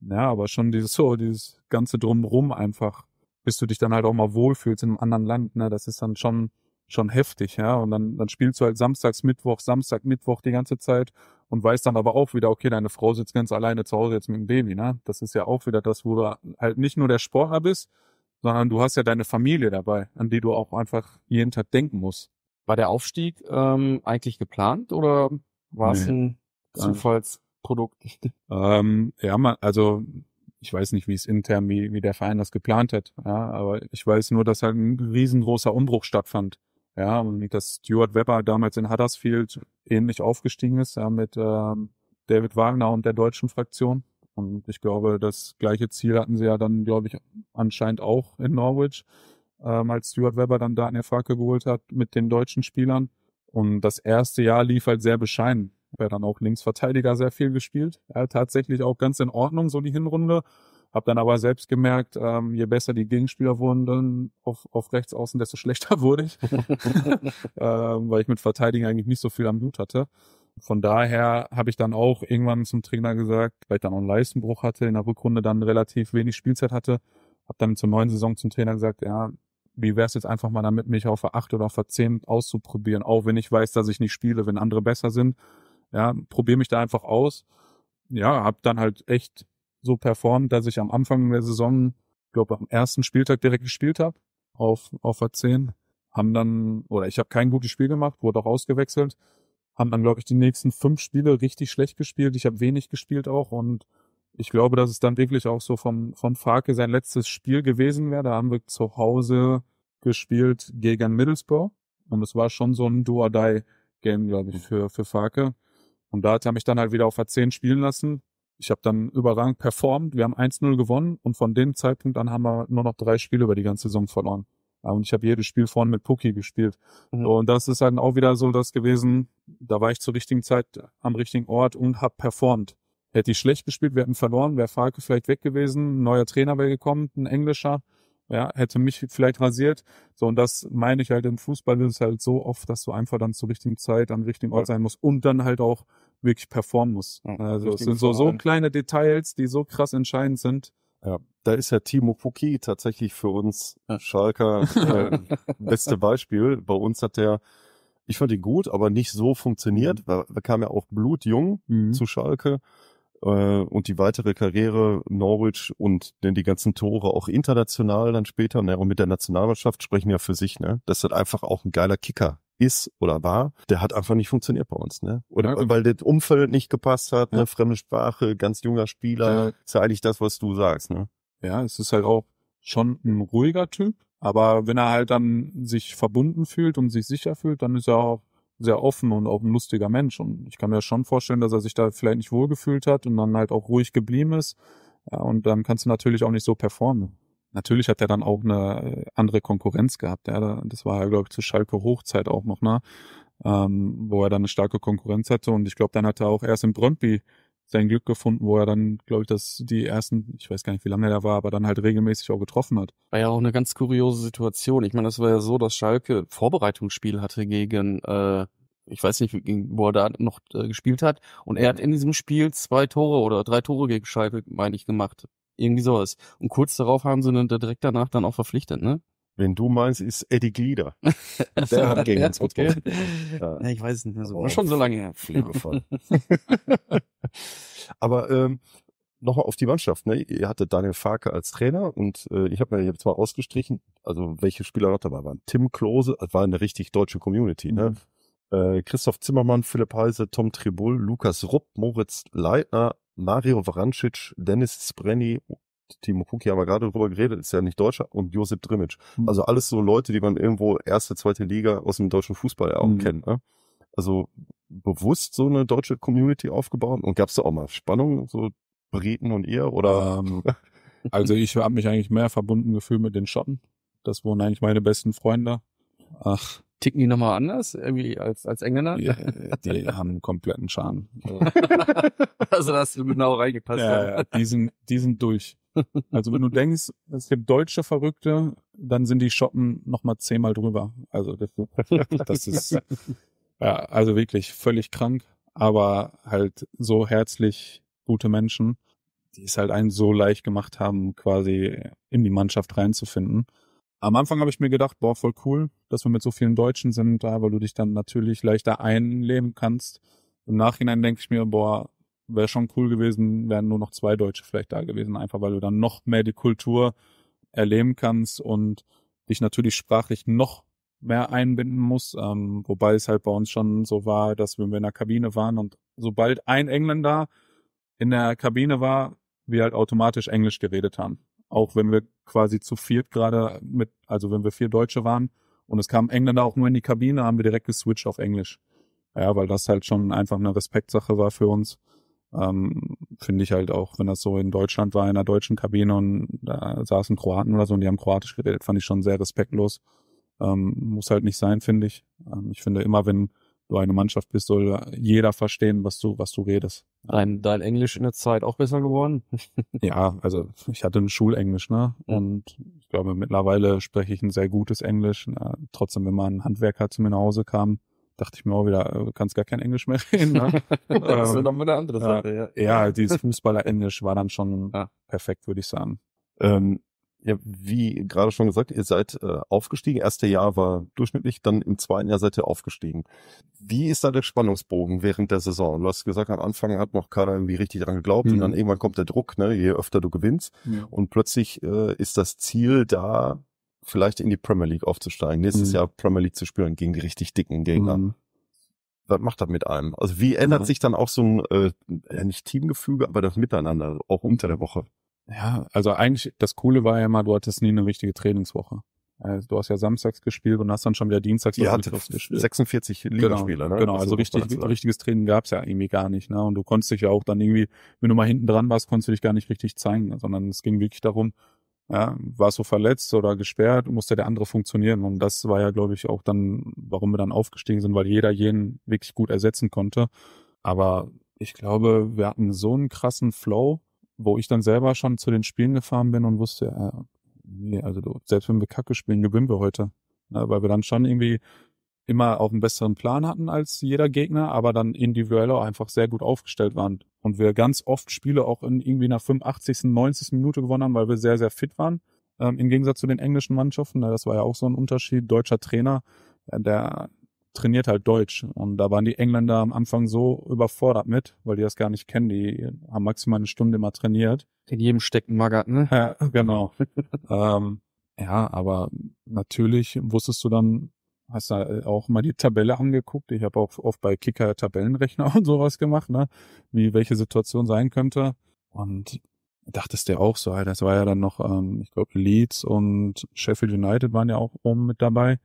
Ja, aber schon dieses so, dieses ganze Drumrum einfach, bis du dich dann halt auch mal wohlfühlst in einem anderen Land. Ne? Das ist dann schon schon heftig, ja. Und dann, dann spielst du halt samstags, Mittwoch, Samstag, Mittwoch die ganze Zeit und weißt dann aber auch wieder, okay, deine Frau sitzt ganz alleine zu Hause jetzt mit dem Baby, ne? Das ist ja auch wieder das, wo du halt nicht nur der Sportler bist, sondern du hast ja deine Familie dabei, an die du auch einfach jeden Tag denken musst. War der Aufstieg ähm, eigentlich geplant oder war es ein Zufallsprodukt? Ähm, ja, man, also ich weiß nicht, wie es intern, wie, wie der Verein das geplant hat, ja, aber ich weiß nur, dass halt ein riesengroßer Umbruch stattfand. Ja, und dass Stuart Webber damals in Huddersfield ähnlich aufgestiegen ist, ja, mit ähm, David Wagner und der deutschen Fraktion. Und ich glaube, das gleiche Ziel hatten sie ja dann, glaube ich, anscheinend auch in Norwich, ähm, als Stuart Webber dann da in der Frage geholt hat mit den deutschen Spielern. Und das erste Jahr lief halt sehr bescheiden. Er hat dann auch Linksverteidiger sehr viel gespielt. Er hat tatsächlich auch ganz in Ordnung so die Hinrunde. Habe dann aber selbst gemerkt, ähm, je besser die Gegenspieler wurden dann auf, auf rechts außen, desto schlechter wurde ich, ähm, weil ich mit Verteidigen eigentlich nicht so viel am Blut hatte. Von daher habe ich dann auch irgendwann zum Trainer gesagt, weil ich dann auch einen Leistenbruch hatte, in der Rückrunde dann relativ wenig Spielzeit hatte, habe dann zur neuen Saison zum Trainer gesagt, ja, wie wär's jetzt einfach mal damit, mich auf der 8 oder auf der 10 auszuprobieren, auch wenn ich weiß, dass ich nicht spiele, wenn andere besser sind. Ja, probiere mich da einfach aus. Ja, habe dann halt echt so performt, dass ich am Anfang der Saison, glaube am ersten Spieltag direkt gespielt habe, auf, auf A10. Haben dann, oder ich habe kein gutes Spiel gemacht, wurde auch ausgewechselt. Haben dann, glaube ich, die nächsten fünf Spiele richtig schlecht gespielt. Ich habe wenig gespielt auch und ich glaube, dass es dann wirklich auch so vom, von Farke sein letztes Spiel gewesen wäre. Da haben wir zu Hause gespielt gegen Middlesbrough. Und es war schon so ein Do-or-Die-Game, glaube ich, für, für Farke. Und da hat er mich dann halt wieder auf A10 spielen lassen ich habe dann überragend performt. Wir haben 1-0 gewonnen und von dem Zeitpunkt an haben wir nur noch drei Spiele über die ganze Saison verloren. Und ich habe jedes Spiel vorne mit Pucki gespielt. Mhm. Und das ist dann halt auch wieder so das gewesen, da war ich zur richtigen Zeit am richtigen Ort und habe performt. Hätte ich schlecht gespielt, wir hätten verloren, wäre Falke vielleicht weg gewesen, ein neuer Trainer wäre gekommen, ein englischer ja, hätte mich vielleicht rasiert. So, und das meine ich halt im Fußball ist halt so oft, dass du einfach dann zur richtigen Zeit am richtigen Ort sein musst und dann halt auch wirklich performen musst. Ja, also es sind so, so kleine Details, die so krass entscheidend sind. Ja, da ist ja Timo Puki tatsächlich für uns Schalker äh, beste Beispiel. Bei uns hat der, ich fand ihn gut, aber nicht so funktioniert. Mhm. Wir kamen ja auch blutjung mhm. zu Schalke äh, und die weitere Karriere Norwich und denn die ganzen Tore auch international dann später ne, und mit der Nationalmannschaft sprechen ja für sich, ne, dass das einfach auch ein geiler Kicker ist oder war, der hat einfach nicht funktioniert bei uns, ne? Oder ja, weil das Umfeld nicht gepasst hat, ne, ja. ne, fremde Sprache, ganz junger Spieler, ja. ist ja eigentlich das, was du sagst, ne? Ja, es ist halt auch schon ein ruhiger Typ, aber wenn er halt dann sich verbunden fühlt und sich sicher fühlt, dann ist er auch sehr offen und auch ein lustiger Mensch. Und ich kann mir schon vorstellen, dass er sich da vielleicht nicht wohlgefühlt hat und dann halt auch ruhig geblieben ist. Und dann kannst du natürlich auch nicht so performen. Natürlich hat er dann auch eine äh, andere Konkurrenz gehabt. Ja, das war ja, glaube ich, zur Schalke Hochzeit auch noch, ne? ähm, wo er dann eine starke Konkurrenz hatte. Und ich glaube, dann hat er auch erst in Brøndby sein Glück gefunden, wo er dann, glaube ich, dass die ersten, ich weiß gar nicht, wie lange er da war, aber dann halt regelmäßig auch getroffen hat. War ja auch eine ganz kuriose Situation. Ich meine, das war ja so, dass Schalke Vorbereitungsspiel hatte gegen, äh, ich weiß nicht, wo er da noch äh, gespielt hat. Und er hat in diesem Spiel zwei Tore oder drei Tore gegen Schalke, meine ich, gemacht. Irgendwie sowas. Und kurz darauf haben sie ihn direkt danach dann auch verpflichtet, ne? Wenn du meinst, ist Eddie Glieder. Der hat gegen uns okay. Ja. ja. ich weiß es nicht mehr so. Oh, schon so lange her. Aber ähm, nochmal auf die Mannschaft. Ne? Ihr hattet Daniel Farke als Trainer und äh, ich habe mir jetzt mal ausgestrichen, also welche Spieler noch dabei waren. Tim Klose, das äh, war eine richtig deutsche Community. Ne? Mhm. Ne? Äh, Christoph Zimmermann, Philipp Heise, Tom Tribull, Lukas Rupp, Moritz Leitner, Mario Varancic, Dennis Sprenny, Timo Puki haben wir gerade drüber geredet, ist ja nicht Deutscher und Josip Drimic. Mhm. Also alles so Leute, die man irgendwo erste, zweite Liga aus dem deutschen Fußball auch mhm. kennt. Ne? Also bewusst so eine deutsche Community aufgebaut und gab es da auch mal Spannung, so Briten und ihr oder? Ähm, also ich habe mich eigentlich mehr verbunden gefühlt mit den Schotten. Das wurden eigentlich meine besten Freunde. Ach, Ticken die nochmal anders, irgendwie als, als Engländer? Ja, die äh, haben einen kompletten Charme. also da hast du genau reingepasst. Ja, ja, die, sind, die sind durch. Also wenn du denkst, es gibt deutsche Verrückte, dann sind die Schotten nochmal zehnmal drüber. Also das, das ist ja, also wirklich völlig krank, aber halt so herzlich gute Menschen, die es halt einen so leicht gemacht haben, quasi in die Mannschaft reinzufinden. Am Anfang habe ich mir gedacht, boah, voll cool, dass wir mit so vielen Deutschen sind, da, weil du dich dann natürlich leichter einleben kannst. Im Nachhinein denke ich mir, boah, wäre schon cool gewesen, wären nur noch zwei Deutsche vielleicht da gewesen, einfach weil du dann noch mehr die Kultur erleben kannst und dich natürlich sprachlich noch mehr einbinden musst, ähm, wobei es halt bei uns schon so war, dass wir in der Kabine waren und sobald ein Engländer in der Kabine war, wir halt automatisch Englisch geredet haben auch wenn wir quasi zu viert gerade mit, also wenn wir vier Deutsche waren und es kamen Engländer auch nur in die Kabine, haben wir direkt geswitcht auf Englisch. Ja, weil das halt schon einfach eine Respektsache war für uns. Ähm, Finde ich halt auch, wenn das so in Deutschland war, in der deutschen Kabine und da saßen Kroaten oder so und die haben Kroatisch geredet, fand ich schon sehr respektlos. Ähm, muss halt nicht sein, finde ich. Ähm, ich finde immer, wenn du eine Mannschaft bist, soll jeder verstehen, was du, was du redest. Dein, dein Englisch in der Zeit auch besser geworden? ja, also ich hatte ein Schulenglisch, ne? Und ich glaube, mittlerweile spreche ich ein sehr gutes Englisch. Ja, trotzdem, wenn mal ein Handwerker zu mir nach Hause kam, dachte ich mir auch wieder, du äh, kannst gar kein Englisch mehr reden. Ne? das ist ähm, nochmal eine andere Sache, ja. Ja, dieses Fußballer-Englisch war dann schon ja. perfekt, würde ich sagen. Ähm, ja, wie gerade schon gesagt, ihr seid äh, aufgestiegen. Erste Jahr war durchschnittlich, dann im zweiten Jahr seid ihr aufgestiegen. Wie ist da der Spannungsbogen während der Saison? Du hast gesagt, am Anfang hat noch keiner irgendwie richtig dran geglaubt mhm. und dann mhm. irgendwann kommt der Druck, ne, je öfter du gewinnst. Mhm. Und plötzlich äh, ist das Ziel da, vielleicht in die Premier League aufzusteigen. Nächstes mhm. Jahr Premier League zu spüren gegen die richtig dicken Gegner mhm. was macht das mit einem? Also wie ändert mhm. sich dann auch so ein, äh, nicht Teamgefüge, aber das Miteinander auch unter der Woche? ja, also eigentlich das Coole war ja mal, du hattest nie eine richtige Trainingswoche. Also du hast ja samstags gespielt und hast dann schon wieder dienstags ja, gespielt. 46 genau, Ligaspiele, genau, ne? Genau, also, also richtig, richtiges Training gab's ja irgendwie gar nicht. Ne? Und du konntest dich ja auch dann irgendwie, wenn du mal hinten dran warst, konntest du dich gar nicht richtig zeigen, sondern es ging wirklich darum, ja, warst du verletzt oder gesperrt, musste der andere funktionieren. Und das war ja, glaube ich, auch dann, warum wir dann aufgestiegen sind, weil jeder jeden wirklich gut ersetzen konnte. Aber ich glaube, wir hatten so einen krassen Flow, wo ich dann selber schon zu den Spielen gefahren bin und wusste, äh, nee, also du, selbst wenn wir Kacke spielen, gewinnen wir heute. Ne, weil wir dann schon irgendwie immer auch einen besseren Plan hatten als jeder Gegner, aber dann individuell auch einfach sehr gut aufgestellt waren. Und wir ganz oft Spiele auch in irgendwie nach 85., 90. Minute gewonnen haben, weil wir sehr, sehr fit waren. Ähm, Im Gegensatz zu den englischen Mannschaften, ne, das war ja auch so ein Unterschied. Deutscher Trainer, äh, der trainiert halt Deutsch. Und da waren die Engländer am Anfang so überfordert mit, weil die das gar nicht kennen. Die haben maximal eine Stunde mal trainiert. In jedem steckt ein Magat, ne? Ja, genau. ähm, ja, aber natürlich wusstest du dann, hast du auch mal die Tabelle angeguckt. Ich habe auch oft bei Kicker Tabellenrechner und sowas gemacht, ne? Wie welche Situation sein könnte. Und dachtest dir auch so, das war ja dann noch, ähm, ich glaube, Leeds und Sheffield United waren ja auch oben mit dabei.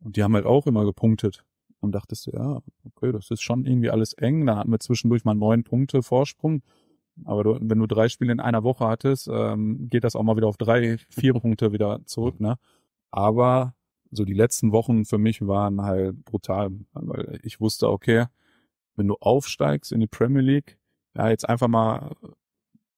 Und die haben halt auch immer gepunktet und dachtest du, ja, okay, das ist schon irgendwie alles eng. Da hatten wir zwischendurch mal neun Punkte Vorsprung. Aber du, wenn du drei Spiele in einer Woche hattest, ähm, geht das auch mal wieder auf drei, vier Punkte wieder zurück. Ne? Aber so die letzten Wochen für mich waren halt brutal, weil ich wusste, okay, wenn du aufsteigst in die Premier League, ja, jetzt einfach mal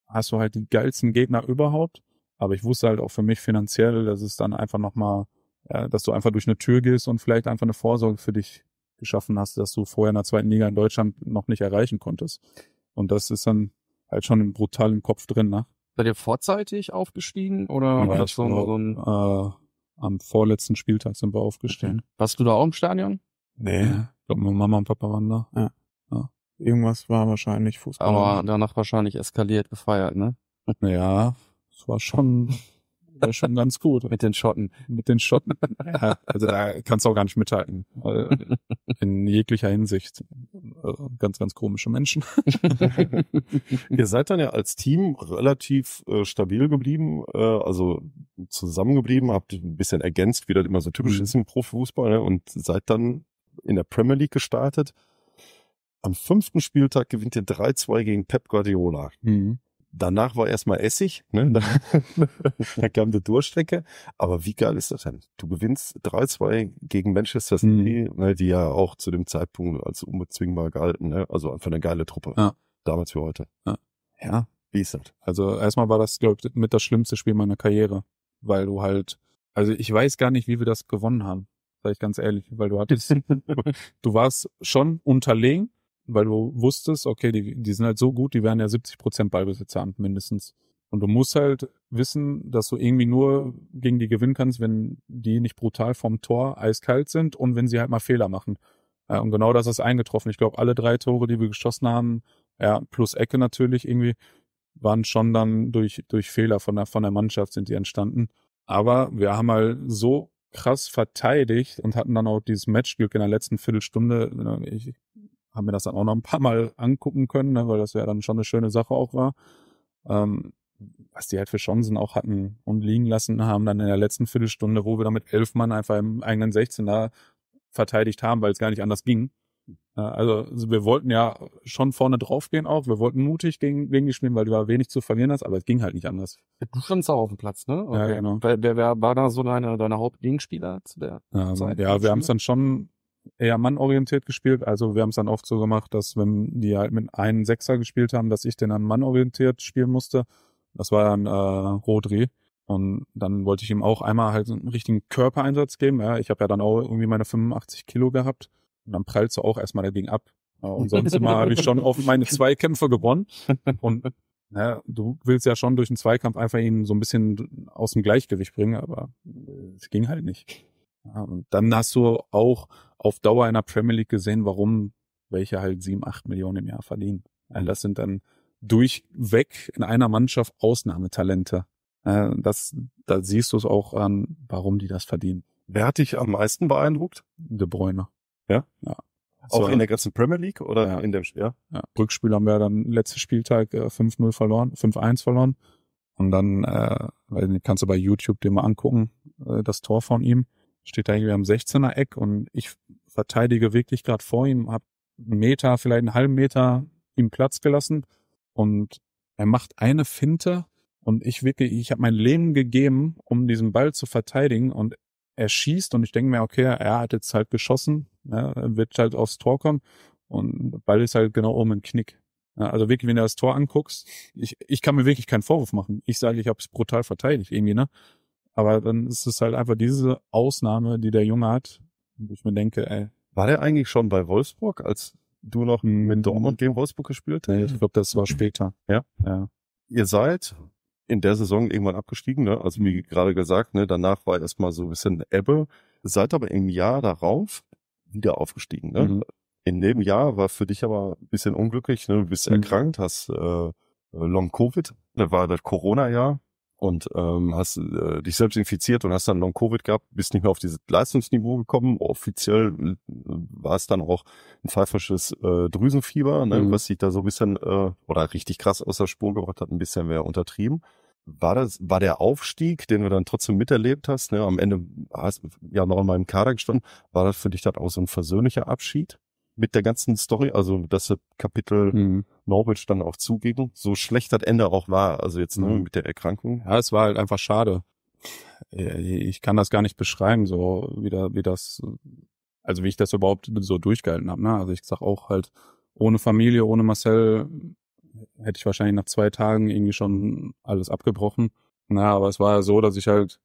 hast du halt die geilsten Gegner überhaupt. Aber ich wusste halt auch für mich finanziell, dass es dann einfach nochmal, ja, dass du einfach durch eine Tür gehst und vielleicht einfach eine Vorsorge für dich geschaffen hast, dass du vorher in der zweiten Liga in Deutschland noch nicht erreichen konntest. Und das ist dann halt schon brutal im Kopf drin, ne? Seid ihr vorzeitig aufgestiegen oder ja, war das so, glaub, so ein... Äh, am vorletzten Spieltag sind wir aufgestiegen. Okay. Warst du da auch im Stadion? Nee. Ja. Ich glaube, meine Mama und Papa waren da. Ja. ja. Irgendwas war wahrscheinlich Fußball. Aber danach wahrscheinlich eskaliert, gefeiert, ne? Naja, es war schon ja schon ganz gut. Mit den Schotten. Mit den Schotten. Ja, also da kannst du auch gar nicht mithalten. In jeglicher Hinsicht. Äh, ganz, ganz komische Menschen. Ihr seid dann ja als Team relativ äh, stabil geblieben, äh, also zusammengeblieben, habt ein bisschen ergänzt, wie das immer so typisch mhm. ist im Profifußball, ne? und seid dann in der Premier League gestartet. Am fünften Spieltag gewinnt ihr 3-2 gegen Pep Guardiola. Mhm. Danach war erstmal Essig, ne? da, da kam die Durststrecke. Aber wie geil ist das denn? Du gewinnst 3-2 gegen Manchester mhm. City, mhm. ne, die ja auch zu dem Zeitpunkt als unbezwingbar gehalten, ne? also einfach eine geile Truppe. Ja. Damals wie heute. Ja. ja. Wie ist das? Also erstmal war das, glaube ich, mit das schlimmste Spiel meiner Karriere, weil du halt, also ich weiß gar nicht, wie wir das gewonnen haben, sage ich ganz ehrlich, weil du hattest, du warst schon unterlegen, weil du wusstest, okay, die, die sind halt so gut, die werden ja 70 Prozent Ballbesitzer haben, mindestens. Und du musst halt wissen, dass du irgendwie nur gegen die gewinnen kannst, wenn die nicht brutal vom Tor eiskalt sind und wenn sie halt mal Fehler machen. Ja, und genau das ist eingetroffen. Ich glaube, alle drei Tore, die wir geschossen haben, ja, plus Ecke natürlich irgendwie, waren schon dann durch, durch Fehler von der, von der Mannschaft sind die entstanden. Aber wir haben halt so krass verteidigt und hatten dann auch dieses Matchglück in der letzten Viertelstunde. Ich haben wir das dann auch noch ein paar Mal angucken können, ne, weil das ja dann schon eine schöne Sache auch war. Ähm, was die halt für Chancen auch hatten und liegen lassen haben, dann in der letzten Viertelstunde, wo wir dann mit elf Mann einfach im eigenen 16er verteidigt haben, weil es gar nicht anders ging. Also, also wir wollten ja schon vorne drauf gehen auch. Wir wollten mutig gegen, gegen die spielen, weil du ja wenig zu verlieren hast, aber es ging halt nicht anders. Du standst auch auf dem Platz, ne? Okay. Ja, genau. Wer, wer, wer war da so deine, deine Hauptgegenspieler zu der ähm, Zeit? Ja, wir haben es dann schon eher mannorientiert gespielt. Also wir haben es dann oft so gemacht, dass wenn die halt mit einem Sechser gespielt haben, dass ich den dann mannorientiert spielen musste. Das war dann äh, Rodri. Und dann wollte ich ihm auch einmal halt einen richtigen Körpereinsatz geben. Ja, ich habe ja dann auch irgendwie meine 85 Kilo gehabt. Und dann prallst du auch erstmal dagegen ab. Und sonst immer habe ich schon oft meine Zweikämpfe gewonnen. Und ja, ne, du willst ja schon durch einen Zweikampf einfach ihn so ein bisschen aus dem Gleichgewicht bringen, aber es ging halt nicht. Ja, und dann hast du auch auf Dauer in der Premier League gesehen, warum welche halt sieben, acht Millionen im Jahr verdienen. Also das sind dann durchweg in einer Mannschaft Ausnahmetalente. Äh, das, da siehst du es auch an, warum die das verdienen. Wer hat dich am meisten beeindruckt? De Bruyne. Ja? Ja. Auch in der ganzen Premier League oder ja. in dem Spiel? Ja. ja. Rückspiel haben wir dann letzten Spieltag 5-0 äh, verloren, 5-1 verloren. Und dann, äh, kannst du bei YouTube dir mal angucken, äh, das Tor von ihm steht da irgendwie am 16er Eck und ich verteidige wirklich gerade vor ihm, habe einen Meter, vielleicht einen halben Meter ihm Platz gelassen und er macht eine Finte und ich wirklich, ich habe mein Leben gegeben, um diesen Ball zu verteidigen und er schießt und ich denke mir, okay, er hat jetzt halt geschossen, ja, ne, wird halt aufs Tor kommen und Ball ist halt genau oben im Knick. also wirklich, wenn du das Tor anguckst, ich, ich kann mir wirklich keinen Vorwurf machen. Ich sage, ich habe es brutal verteidigt irgendwie, ne? Aber dann ist es halt einfach diese Ausnahme, die der Junge hat, wo ich mir denke, ey. War der eigentlich schon bei Wolfsburg, als du noch hm. mit Dortmund gegen Wolfsburg gespielt hast? Nee, ich glaube, das war später. Ja? Ja. Ihr seid in der Saison irgendwann abgestiegen, ne? Also wie gerade gesagt, ne? Danach war erstmal so ein bisschen Ebbe. Seid aber im Jahr darauf wieder aufgestiegen, ne? Mhm. In dem Jahr war für dich aber ein bisschen unglücklich, ne? Du bist mhm. erkrankt, hast äh, Long Covid, da ne, war das Corona-Jahr und ähm, hast äh, dich selbst infiziert und hast dann Long Covid gehabt, bist nicht mehr auf dieses Leistungsniveau gekommen. Offiziell äh, war es dann auch ein pfeifisches äh, Drüsenfieber, ne, mhm. was sich da so ein bisschen äh, oder richtig krass aus der Spur gebracht hat, ein bisschen mehr untertrieben. War das, war der Aufstieg, den du dann trotzdem miterlebt hast, ne, am Ende hast ja noch in meinem Kader gestanden, war das für dich dann auch so ein versöhnlicher Abschied? mit der ganzen Story, also das Kapitel mhm. Norwich dann auch zuging, so schlecht das Ende auch war, also jetzt mhm. ne, mit der Erkrankung. Ja, es war halt einfach schade. Ich kann das gar nicht beschreiben, so wie, da, wie das, also wie ich das überhaupt so durchgehalten habe. Ne? Also ich sag auch halt, ohne Familie, ohne Marcel hätte ich wahrscheinlich nach zwei Tagen irgendwie schon alles abgebrochen. Na, aber es war so, dass ich halt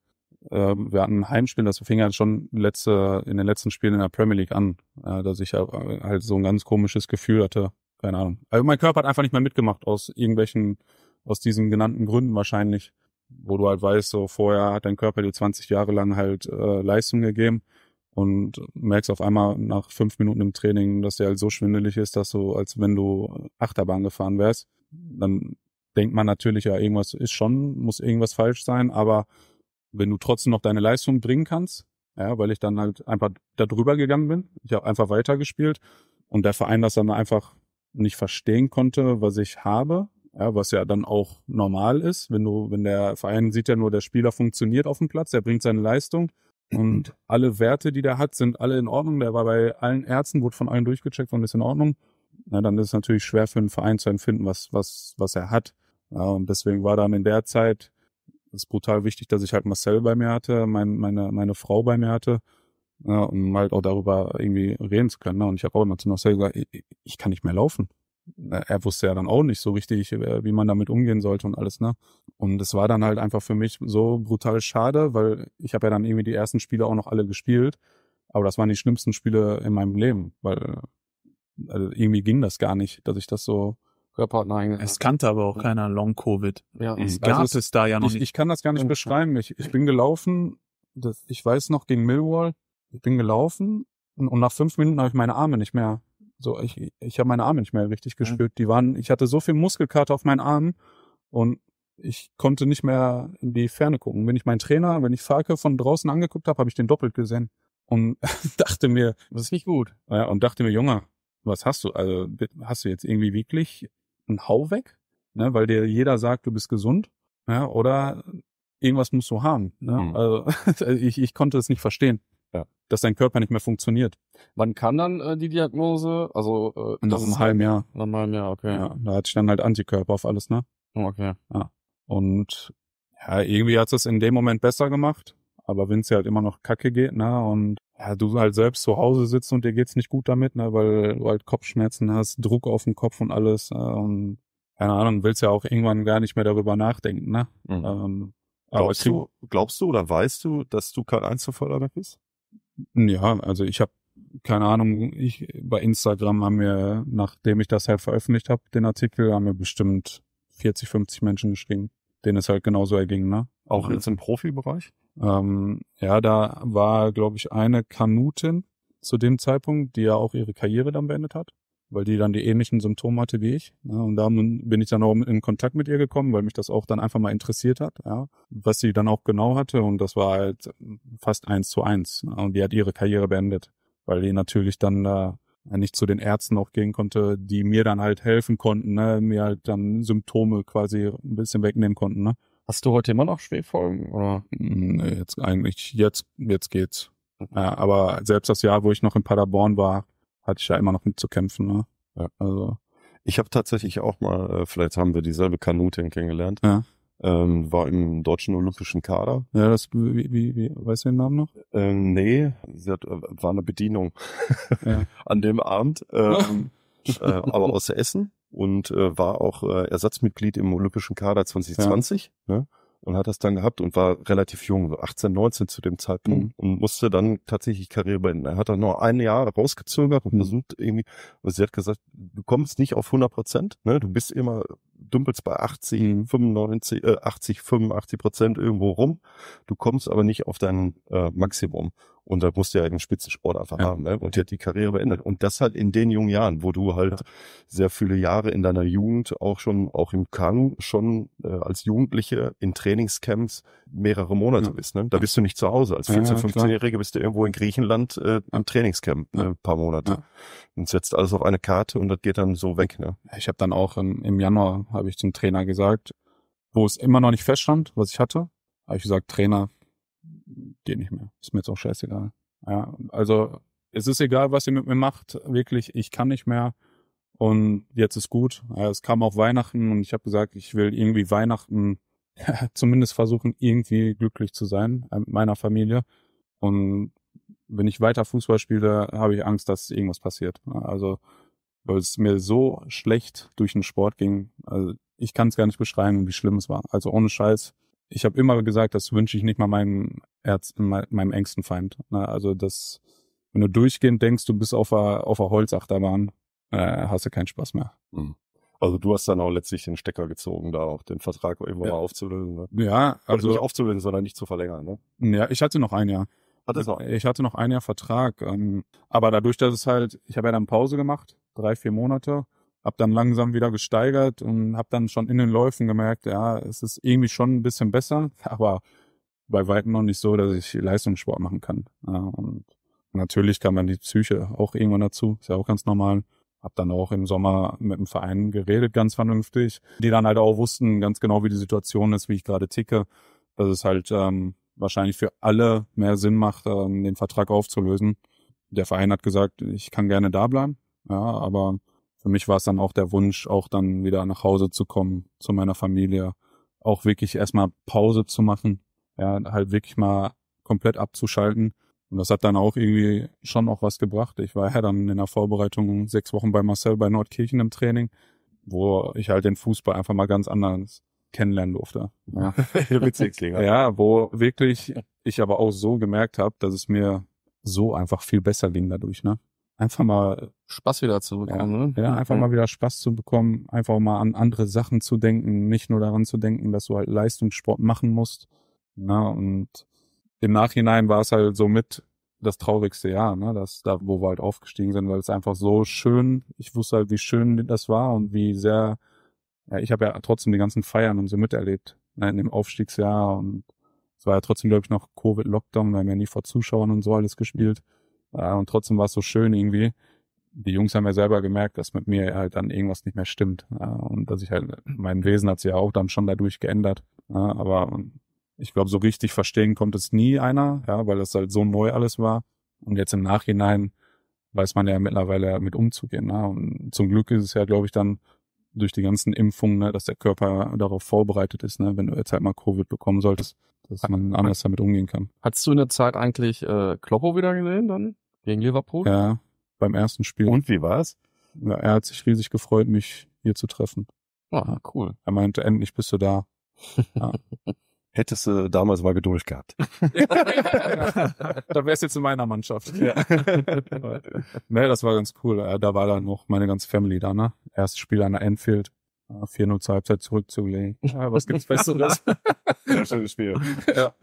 ähm, wir hatten ein Heimspiel, das fing halt schon letzte, in den letzten Spielen in der Premier League an, äh, dass ich halt, äh, halt so ein ganz komisches Gefühl hatte. Keine Ahnung. Also mein Körper hat einfach nicht mehr mitgemacht aus irgendwelchen, aus diesen genannten Gründen wahrscheinlich, wo du halt weißt, so vorher hat dein Körper dir 20 Jahre lang halt äh, Leistung gegeben und merkst auf einmal nach fünf Minuten im Training, dass der halt so schwindelig ist, dass du, als wenn du Achterbahn gefahren wärst, dann denkt man natürlich, ja, irgendwas ist schon, muss irgendwas falsch sein, aber wenn du trotzdem noch deine Leistung bringen kannst, ja, weil ich dann halt einfach da drüber gegangen bin. Ich habe einfach weitergespielt und der Verein das dann einfach nicht verstehen konnte, was ich habe, ja, was ja dann auch normal ist, wenn du, wenn der Verein sieht ja nur, der Spieler funktioniert auf dem Platz, der bringt seine Leistung und alle Werte, die der hat, sind alle in Ordnung. Der war bei allen Ärzten, wurde von allen durchgecheckt und ist in Ordnung. Ja, dann ist es natürlich schwer für einen Verein zu empfinden, was, was, was er hat. Ja, und deswegen war dann in der Zeit ist brutal wichtig, dass ich halt Marcel bei mir hatte, mein, meine, meine Frau bei mir hatte, ja, ne, um halt auch darüber irgendwie reden zu können. Ne? Und ich habe auch immer zu Marcel gesagt, ich, ich kann nicht mehr laufen. Ne, er wusste ja dann auch nicht so richtig, äh, wie man damit umgehen sollte und alles, ne? Und es war dann halt einfach für mich so brutal schade, weil ich habe ja dann irgendwie die ersten Spiele auch noch alle gespielt. Aber das waren die schlimmsten Spiele in meinem Leben, weil äh, also irgendwie ging das gar nicht, dass ich das so Körperordner eingesetzt. Es kannte aber auch keiner Long-Covid. Ja. Es gab also es, es, da ja noch ich, nicht. Ich kann das gar nicht beschreiben. Ich, ich bin gelaufen, das, ich weiß noch, gegen Millwall, ich bin gelaufen und, und nach fünf Minuten habe ich meine Arme nicht mehr. So, ich, ich habe meine Arme nicht mehr richtig gespürt. Die waren, ich hatte so viel Muskelkater auf meinen Armen und ich konnte nicht mehr in die Ferne gucken. Wenn ich meinen Trainer, wenn ich Falke von draußen angeguckt habe, habe ich den doppelt gesehen und dachte mir, das ist nicht gut. Ja, und dachte mir, Junge, was hast du? Also hast du jetzt irgendwie wirklich ein Hau weg, ne, weil dir jeder sagt, du bist gesund, ja, oder irgendwas musst du haben. Ne? Mhm. Also ich, ich konnte es nicht verstehen. Ja. Dass dein Körper nicht mehr funktioniert. Wann kann dann äh, die Diagnose? Also äh, nach einem halben Jahr. Nach einem halben Jahr, okay. Ja, da hatte ich dann halt Antikörper auf alles, ne? Okay. Ja. Und ja, irgendwie hat es in dem Moment besser gemacht. Aber wenn es dir halt immer noch kacke geht, ne, und ja, du halt selbst zu Hause sitzt und dir geht's nicht gut damit, ne, weil du halt Kopfschmerzen hast, Druck auf dem Kopf und alles, äh, und keine Ahnung, willst ja auch irgendwann gar nicht mehr darüber nachdenken, ne? Mhm. Ähm, glaubst du, glaubst du oder weißt du, dass du kein Einzelförderer bist? Ja, also ich habe keine Ahnung, ich bei Instagram haben mir, nachdem ich das halt veröffentlicht habe, den Artikel, haben mir bestimmt 40, 50 Menschen geschrieben denen es halt genauso erging, ne? Auch mhm. jetzt im Profibereich? Ähm, ja, da war, glaube ich, eine Kanutin zu dem Zeitpunkt, die ja auch ihre Karriere dann beendet hat, weil die dann die ähnlichen Symptome hatte wie ich. Ne? Und da bin ich dann auch in Kontakt mit ihr gekommen, weil mich das auch dann einfach mal interessiert hat, ja? was sie dann auch genau hatte. Und das war halt fast eins zu eins. Ne? Und die hat ihre Karriere beendet, weil die natürlich dann da wenn äh, ich zu den Ärzten auch gehen konnte, die mir dann halt helfen konnten, ne? mir halt dann Symptome quasi ein bisschen wegnehmen konnten. Ne? Hast du heute immer noch Schwebfolgen oder? Hm, nee, jetzt eigentlich jetzt jetzt geht's. Ja, aber selbst das Jahr, wo ich noch in Paderborn war, hatte ich ja immer noch mit zu kämpfen. Ne? Ja. Also ich habe tatsächlich auch mal, äh, vielleicht haben wir dieselbe Kanutin kennengelernt. Ja ähm, war im deutschen olympischen Kader. Ja, das, wie, wie, wie weißt du den Namen noch? Ähm, nee, sie hat, äh, war eine Bedienung ja. an dem Abend, ähm, äh, aber aus Essen und äh, war auch äh, Ersatzmitglied im olympischen Kader 2020 ja. ne? und hat das dann gehabt und war relativ jung, so 18, 19 zu dem Zeitpunkt mhm. und musste dann tatsächlich Karriere beenden. Er hat dann nur ein Jahr rausgezögert und mhm. versucht irgendwie, sie hat gesagt, du kommst nicht auf 100 Prozent, ne? du bist immer dümpelst bei 80, mhm. 95, äh, 80, 85 Prozent irgendwo rum. Du kommst aber nicht auf dein äh, Maximum. Und da musst du ja eben Spitzensport einfach ja. haben. Ne? Und die hat die Karriere beendet. Und das halt in den jungen Jahren, wo du halt sehr viele Jahre in deiner Jugend auch schon, auch im Kanu, schon äh, als Jugendliche in Trainingscamps mehrere Monate ja. bist. Ne? Da bist du nicht zu Hause. Als 14-, 15-Jährige bist du irgendwo in Griechenland äh, im Trainingscamp äh, ein paar Monate. Und setzt alles auf eine Karte und das geht dann so weg. Ne? Ich habe dann auch im, im Januar, habe ich dem Trainer gesagt, wo es immer noch nicht feststand, was ich hatte, habe ich gesagt, Trainer, geht nicht mehr. Ist mir jetzt auch scheißegal. Ja, also es ist egal, was ihr mit mir macht. Wirklich, ich kann nicht mehr. Und jetzt ist gut. Ja, es kam auch Weihnachten und ich habe gesagt, ich will irgendwie Weihnachten zumindest versuchen, irgendwie glücklich zu sein äh, mit meiner Familie. Und wenn ich weiter Fußball spiele, habe ich Angst, dass irgendwas passiert. Also, weil es mir so schlecht durch den Sport ging. Also, ich kann es gar nicht beschreiben, wie schlimm es war. Also ohne Scheiß ich habe immer gesagt, das wünsche ich nicht mal meinem Erz, meinem engsten Feind. Ne? Also das, wenn du durchgehend denkst, du bist auf einer auf a Holzachterbahn, äh, hast du keinen Spaß mehr. Hm. Also du hast dann auch letztlich den Stecker gezogen, da auch den Vertrag irgendwann ja. mal aufzulösen. Ne? Ja, also nicht aufzulösen, sondern nicht zu verlängern. Ne? Ja, ich hatte noch ein Jahr. Hattest auch. Ich hatte noch ein Jahr Vertrag, ähm, aber dadurch, dass es halt, ich habe ja dann Pause gemacht, drei vier Monate habe dann langsam wieder gesteigert und habe dann schon in den Läufen gemerkt, ja, es ist irgendwie schon ein bisschen besser, aber bei weitem noch nicht so, dass ich Leistungssport machen kann. Ja, und natürlich kam dann die Psyche auch irgendwann dazu, ist ja auch ganz normal. Hab dann auch im Sommer mit dem Verein geredet, ganz vernünftig, die dann halt auch wussten ganz genau, wie die Situation ist, wie ich gerade ticke, dass es halt ähm, wahrscheinlich für alle mehr Sinn macht, ähm, den Vertrag aufzulösen. Der Verein hat gesagt, ich kann gerne da bleiben, ja, aber für mich war es dann auch der Wunsch, auch dann wieder nach Hause zu kommen, zu meiner Familie, auch wirklich erstmal Pause zu machen, ja, halt wirklich mal komplett abzuschalten. Und das hat dann auch irgendwie schon auch was gebracht. Ich war ja dann in der Vorbereitung sechs Wochen bei Marcel bei Nordkirchen im Training, wo ich halt den Fußball einfach mal ganz anders kennenlernen durfte. Ja. Witzig, ja, wo wirklich ich aber auch so gemerkt habe, dass es mir so einfach viel besser ging dadurch, ne? einfach mal Spaß wieder zu bekommen. Ja, ne? ja einfach mal wieder Spaß zu bekommen, einfach mal an andere Sachen zu denken, nicht nur daran zu denken, dass du halt Leistungssport machen musst. Ne? und im Nachhinein war es halt somit das traurigste Jahr, ne? Das, da, wo wir halt aufgestiegen sind, weil es einfach so schön, ich wusste halt, wie schön das war und wie sehr, ja, ich habe ja trotzdem die ganzen Feiern und so miterlebt, ne, in dem Aufstiegsjahr und es war ja trotzdem, glaube ich, noch Covid-Lockdown, wir haben ja nie vor Zuschauern und so alles gespielt. Mhm ja, und trotzdem war es so schön irgendwie. Die Jungs haben ja selber gemerkt, dass mit mir halt dann irgendwas nicht mehr stimmt. und dass ich halt, mein Wesen hat sich ja auch dann schon dadurch geändert. aber ähm, ich glaube, so richtig verstehen konnte es nie einer, ja, weil das halt so neu alles war. Und jetzt im Nachhinein weiß man ja mittlerweile mit umzugehen. Ne? Und zum Glück ist es ja, glaube ich, dann durch die ganzen Impfungen, ne, dass der Körper darauf vorbereitet ist, ne, wenn du jetzt halt mal Covid bekommen solltest, dass man anders damit umgehen kann. Hattest du in der Zeit eigentlich äh, Kloppo wieder gesehen dann gegen Liverpool? Ja, beim ersten Spiel. Und wie war's? Ja, er hat sich riesig gefreut, mich hier zu treffen. Ah, cool. Er meinte, endlich bist du da. Ja hättest du damals mal Geduld gehabt. ja, da wär's jetzt in meiner Mannschaft. Ja. nee, das war ganz cool. Äh, da war dann noch meine ganze Family da, ne? Erstes Spiel an der Enfield. 4-0 zur Halbzeit zurückzulegen. Ja, was gibt's Besseres? schönes Spiel. Ja.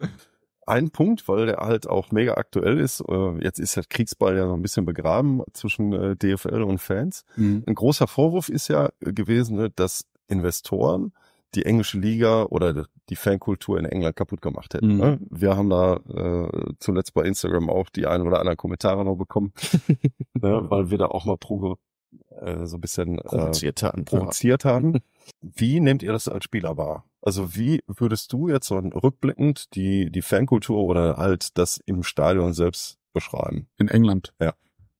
Ein Punkt, weil der halt auch mega aktuell ist. Äh, jetzt ist der halt Kriegsball ja noch ein bisschen begraben zwischen äh, DFL und Fans. Mhm. Ein großer Vorwurf ist ja gewesen, ne, dass Investoren die englische Liga oder die Fankultur in England kaputt gemacht hätten. Mhm. Ne? Wir haben da äh, zuletzt bei Instagram auch die ein oder anderen Kommentare noch bekommen, ne? weil wir da auch mal Probe äh, so ein bisschen provoziert, äh, haben. provoziert haben. Wie nehmt ihr das als Spieler wahr? Also wie würdest du jetzt so rückblickend die, die Fankultur oder halt das im Stadion selbst beschreiben? In England? Ja.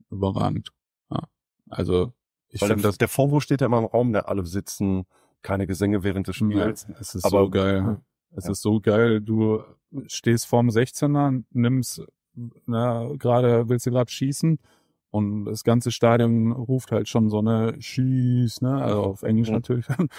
Überragend. Ja. Also ich finde, der Vorwurf steht ja immer im Raum, der ne? alle sitzen, keine Gesänge während des Spiels. Nee, es ist aber, so geil. Es ja. ist so geil. Du stehst vorm 16er, nimmst, na, gerade, willst du gerade schießen? Und das ganze Stadion ruft halt schon so eine Schieß, ne? Also auf Englisch ja. Mhm. natürlich.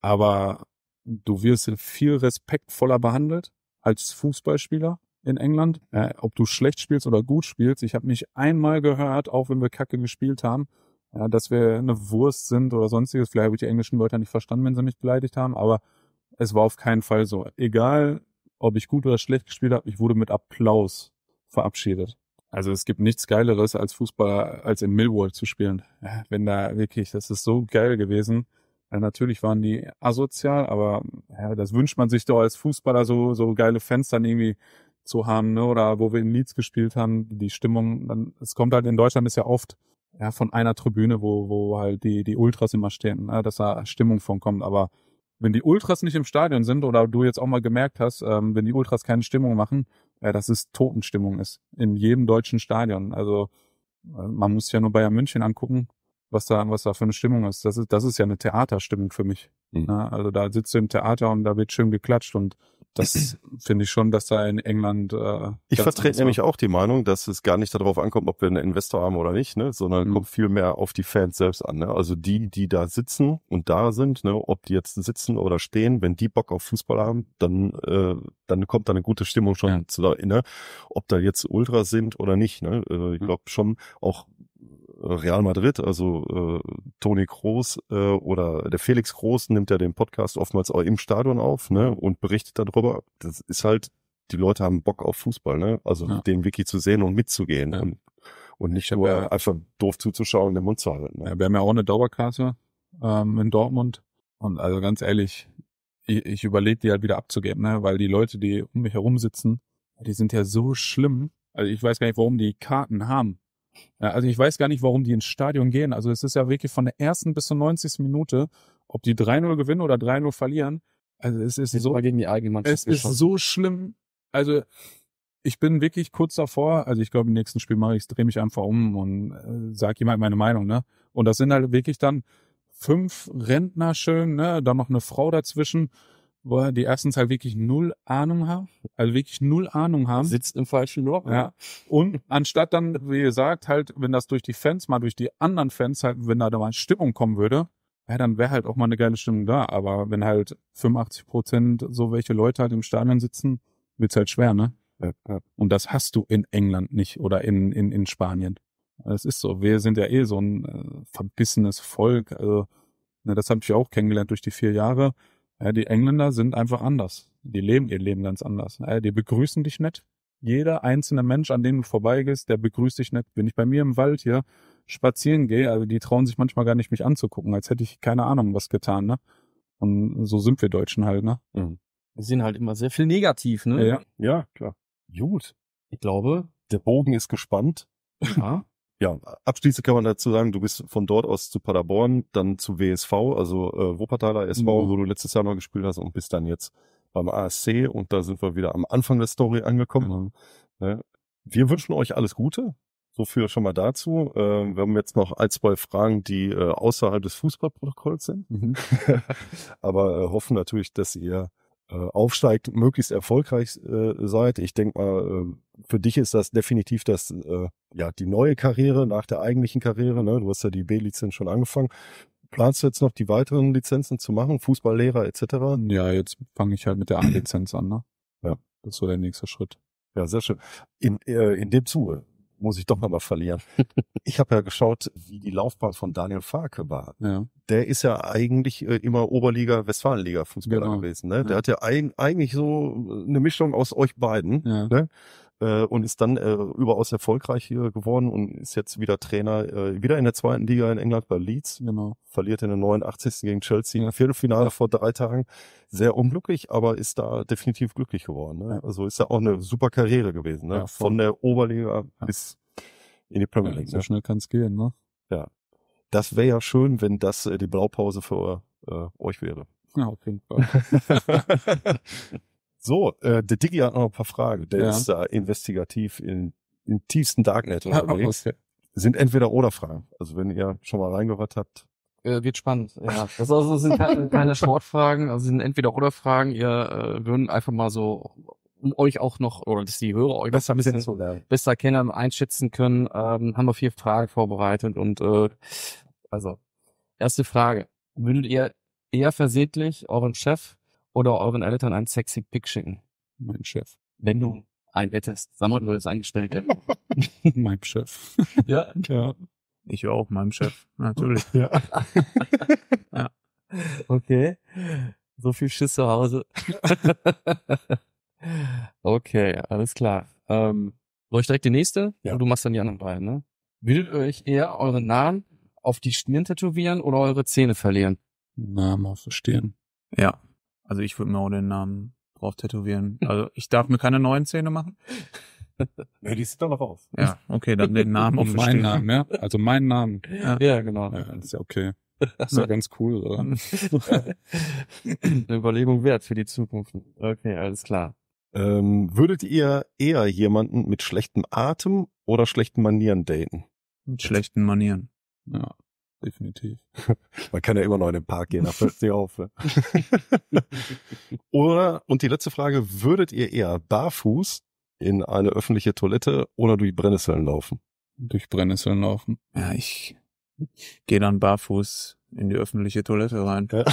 Aber du wirst viel respektvoller behandelt als Fußballspieler in England. Äh, ob du schlecht spielst oder gut spielst. Ich habe mich einmal gehört, auch wenn wir Kacke gespielt haben, ja, dass wir eine Wurst sind oder sonstiges. Vielleicht habe ich die englischen Wörter nicht verstanden, wenn sie mich beleidigt haben, aber es war auf keinen Fall so. Egal, ob ich gut oder schlecht gespielt habe, ich wurde mit Applaus verabschiedet. Also es gibt nichts Geileres als Fußballer, als in Millwall zu spielen. Wenn da wirklich, das ist so geil gewesen. Natürlich waren die asozial, aber ja, das wünscht man sich doch als Fußballer, so, so geile Fans dann irgendwie zu haben, ne? Oder wo wir in Leeds gespielt haben, die Stimmung, dann, es kommt halt in Deutschland ist ja oft ja, von einer Tribüne, wo, wo halt die, die Ultras immer stehen, ne, dass da Stimmung von kommt. Aber wenn die Ultras nicht im Stadion sind oder du jetzt auch mal gemerkt hast, ähm, wenn die Ultras keine Stimmung machen, ja, dass es Totenstimmung ist. In jedem deutschen Stadion. Also äh, man muss ja nur Bayern München angucken, was da, was da für eine Stimmung ist. Das ist, das ist ja eine Theaterstimmung für mich. Mhm. Ne? Also da sitzt du im Theater und da wird schön geklatscht und das finde ich schon, dass da in England. Äh, ich vertrete nämlich auch die Meinung, dass es gar nicht darauf ankommt, ob wir einen Investor haben oder nicht, ne, sondern mhm. kommt viel mehr auf die Fans selbst an. Ne? Also die, die da sitzen und da sind, ne, ob die jetzt sitzen oder stehen, wenn die Bock auf Fußball haben, dann äh, dann kommt da eine gute Stimmung schon ja. zu, ne? ob da jetzt Ultras sind oder nicht. Ne? Äh, ich mhm. glaube schon auch Real Madrid, also äh, Toni Groß äh, oder der Felix Groß nimmt ja den Podcast oftmals auch im Stadion auf ne, und berichtet darüber. Das ist halt, die Leute haben Bock auf Fußball, ne? also ja. den Wiki zu sehen und mitzugehen ja. und, nicht nur ja, einfach doof zuzuschauen und den Mund zu halten. Ne? Ja, wir haben ja auch eine Dauerkasse ähm, in Dortmund und also ganz ehrlich, ich, ich überlege die halt wieder abzugeben, ne? weil die Leute, die um mich herum sitzen, die sind ja so schlimm. Also ich weiß gar nicht, warum die Karten haben. Ja, also ich weiß gar nicht, warum die ins Stadion gehen. Also es ist ja wirklich von der ersten bis zur 90. Minute, ob die 3-0 gewinnen oder 3-0 verlieren. Also es ist so, gegen die eigene Mannschaft es ist so schlimm. Also ich bin wirklich kurz davor, also ich glaube, im nächsten Spiel mache ich es, drehe mich einfach um und äh, sage jemand meine Meinung, ne? Und das sind halt wirklich dann fünf Rentner schön, ne? Dann noch eine Frau dazwischen wo er die ersten Zeit wirklich null Ahnung hat, also wirklich null Ahnung haben. Sitzt im falschen Loch. Ja. Und anstatt dann, wie gesagt, halt, wenn das durch die Fans, mal durch die anderen Fans halt, wenn da da mal Stimmung kommen würde, ja, dann wäre halt auch mal eine geile Stimmung da. Aber wenn halt 85 Prozent so welche Leute halt im Stadion sitzen, wird's halt schwer, ne? Ja, ja. Und das hast du in England nicht oder in, in, in Spanien. Es ist so. Wir sind ja eh so ein äh, verbissenes Volk. Also, ne, das habe ich auch kennengelernt durch die vier Jahre ja, die Engländer sind einfach anders. Die leben ihr Leben ganz anders. Ja, die begrüßen dich nicht. Jeder einzelne Mensch, an dem du vorbeigehst, der begrüßt dich nicht. Wenn ich bei mir im Wald hier spazieren gehe, also die trauen sich manchmal gar nicht, mich anzugucken, als hätte ich keine Ahnung was getan. Ne? Und so sind wir Deutschen halt. Ne? Mhm. Wir sind halt immer sehr viel negativ. Ne? Ja, ja, klar. Gut. Ich glaube, der Bogen ist gespannt. Ja ja, abschließend kann man dazu sagen, du bist von dort aus zu Paderborn, dann zu WSV, also äh, Wuppertaler SV, mhm. wo du letztes Jahr noch gespielt hast und bist dann jetzt beim ASC und da sind wir wieder am Anfang der Story angekommen. Mhm. Genau. Ja, ne? wir wünschen euch alles Gute. So viel schon mal dazu. Äh, wir haben jetzt noch ein, zwei Fragen, die äh, außerhalb des Fußballprotokolls sind. Mhm. Aber äh, hoffen natürlich, dass ihr äh, aufsteigt, möglichst erfolgreich äh, seid. Ich denke mal, ähm, für dich ist das definitiv das, äh, ja, die neue Karriere nach der eigentlichen Karriere. Ne? Du hast ja die B-Lizenz schon angefangen. Planst du jetzt noch die weiteren Lizenzen zu machen, Fußballlehrer etc.? Ja, jetzt fange ich halt mit der A-Lizenz an. Ne? Ja. Das ist so der nächste Schritt. Ja, sehr schön. In, äh, in dem Zuge muss ich doch nochmal verlieren. ich habe ja geschaut, wie die Laufbahn von Daniel Farke war. Ja. Der ist ja eigentlich äh, immer Oberliga, Westfalenliga Fußballer genau. gewesen. Ne? Der ja. hat ja ein, eigentlich so äh, eine Mischung aus euch beiden. Ja. Ne? äh, und ist dann äh, überaus erfolgreich hier geworden und ist jetzt wieder Trainer, äh, wieder in der zweiten Liga in England bei Leeds. Genau. Verliert in der 89. gegen Chelsea im Viertelfinale ja. vor drei Tagen. Sehr unglücklich, aber ist da definitiv glücklich geworden. Ne? Ja. Also ist ja auch eine super Karriere gewesen. Ne? Ja, Von der Oberliga bis in die Premier League. so ne? schnell kann es gehen, ne? Ja. Das wäre ja schön, wenn das äh, die Blaupause für äh, euch wäre. Ja, auf jeden Fall. So, äh, der Diggi hat noch ein paar Fragen. Der ja. ist da investigativ in, in tiefsten Darknet unterwegs. Okay. Sind entweder oder Fragen. Also wenn ihr schon mal reingehört habt. Äh, wird spannend, ja. Das also sind keine, keine Sportfragen, also sind entweder oder Fragen. Ihr äh, würden einfach mal so, um euch auch noch, oder dass die Hörer euch besser, ein bisschen, zu lernen. besser kennen, einschätzen können, ähm, haben wir vier Fragen vorbereitet und äh, also erste Frage. Würdet ihr eher versehentlich euren Chef oder euren Eltern ein sexy Pick schicken. Mein Chef. Wenn du einbettest, sammeln du bist Angestellte. mein Chef. Ja. ja. Ich auch, meinem Chef. Natürlich. Ja. ja. Okay. So viel Schiss zu Hause. okay, alles klar. Ähm, soll ich direkt die nächste? Ja. Und du machst dann die anderen beiden, ne? Würdet ihr euch eher euren Namen auf die Stirn tätowieren oder eure Zähne verlieren? Namen auf die Stirn. Ja, also ich würde mir auch den Namen drauf tätowieren. Hm. Also ich darf mir keine neuen Zähne machen. ja, die sieht doch noch auf. Ja, okay, dann den Namen auf. Meinen Namen, ja. Also meinen Namen. Ja, ja genau. Ja, ist ja okay. Das ist ja ganz cool, oder? Eine Überlegung wert für die Zukunft. Okay, alles klar. Ähm, würdet ihr eher jemanden mit schlechtem Atem oder schlechten Manieren daten? Mit schlechten Manieren. Ja definitiv. Man kann ja immer noch in den Park gehen, da fällt nicht auf. Ne? oder, und die letzte Frage, würdet ihr eher barfuß in eine öffentliche Toilette oder durch Brennnesseln laufen? Durch Brennnesseln laufen. Ja, ich gehe dann barfuß in die öffentliche Toilette rein. Ja.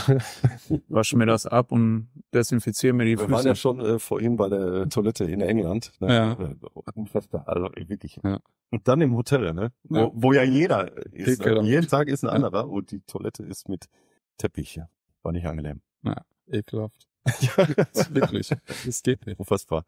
Wasche mir das ab und desinfiziere mir die Füße. Wir waren ja schon äh, vor ihm bei der Toilette in England. Ne? Ja. Äh, also wirklich. Ja. Und dann im Hotel, ne? Ja. Wo, ja jeder ist. Dick, ne? jeden Tag ist ein anderer und die Toilette ist mit Teppich. Ja. War nicht angenehm. Ja, ekelhaft. ja, wirklich. Es geht nicht. Unfassbar.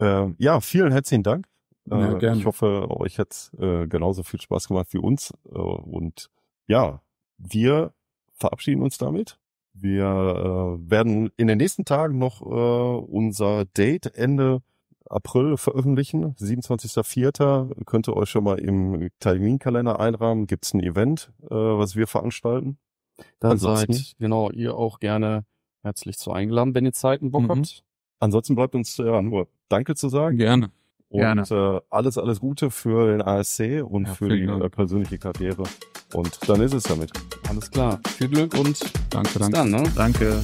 Ähm, ja, vielen herzlichen Dank. Äh, ich hoffe, euch hat äh, genauso viel Spaß gemacht wie uns. Äh, und ja, wir verabschieden uns damit. Wir äh, werden in den nächsten Tagen noch äh, unser Date Ende April veröffentlichen. 27.04. könnt ihr euch schon mal im Terminkalender einrahmen. Gibt es ein Event, äh, was wir veranstalten? Dann Ansonsten, seid genau ihr auch gerne herzlich zu eingeladen, wenn ihr Zeit und Bock mhm. habt. Ansonsten bleibt uns ja nur Danke zu sagen. Gerne. Und äh, alles, alles Gute für den ASC und ja, für die äh, persönliche Karriere. Und dann ist es damit. Alles klar. Viel Glück und danke, danke. Bis dann, ne? Danke.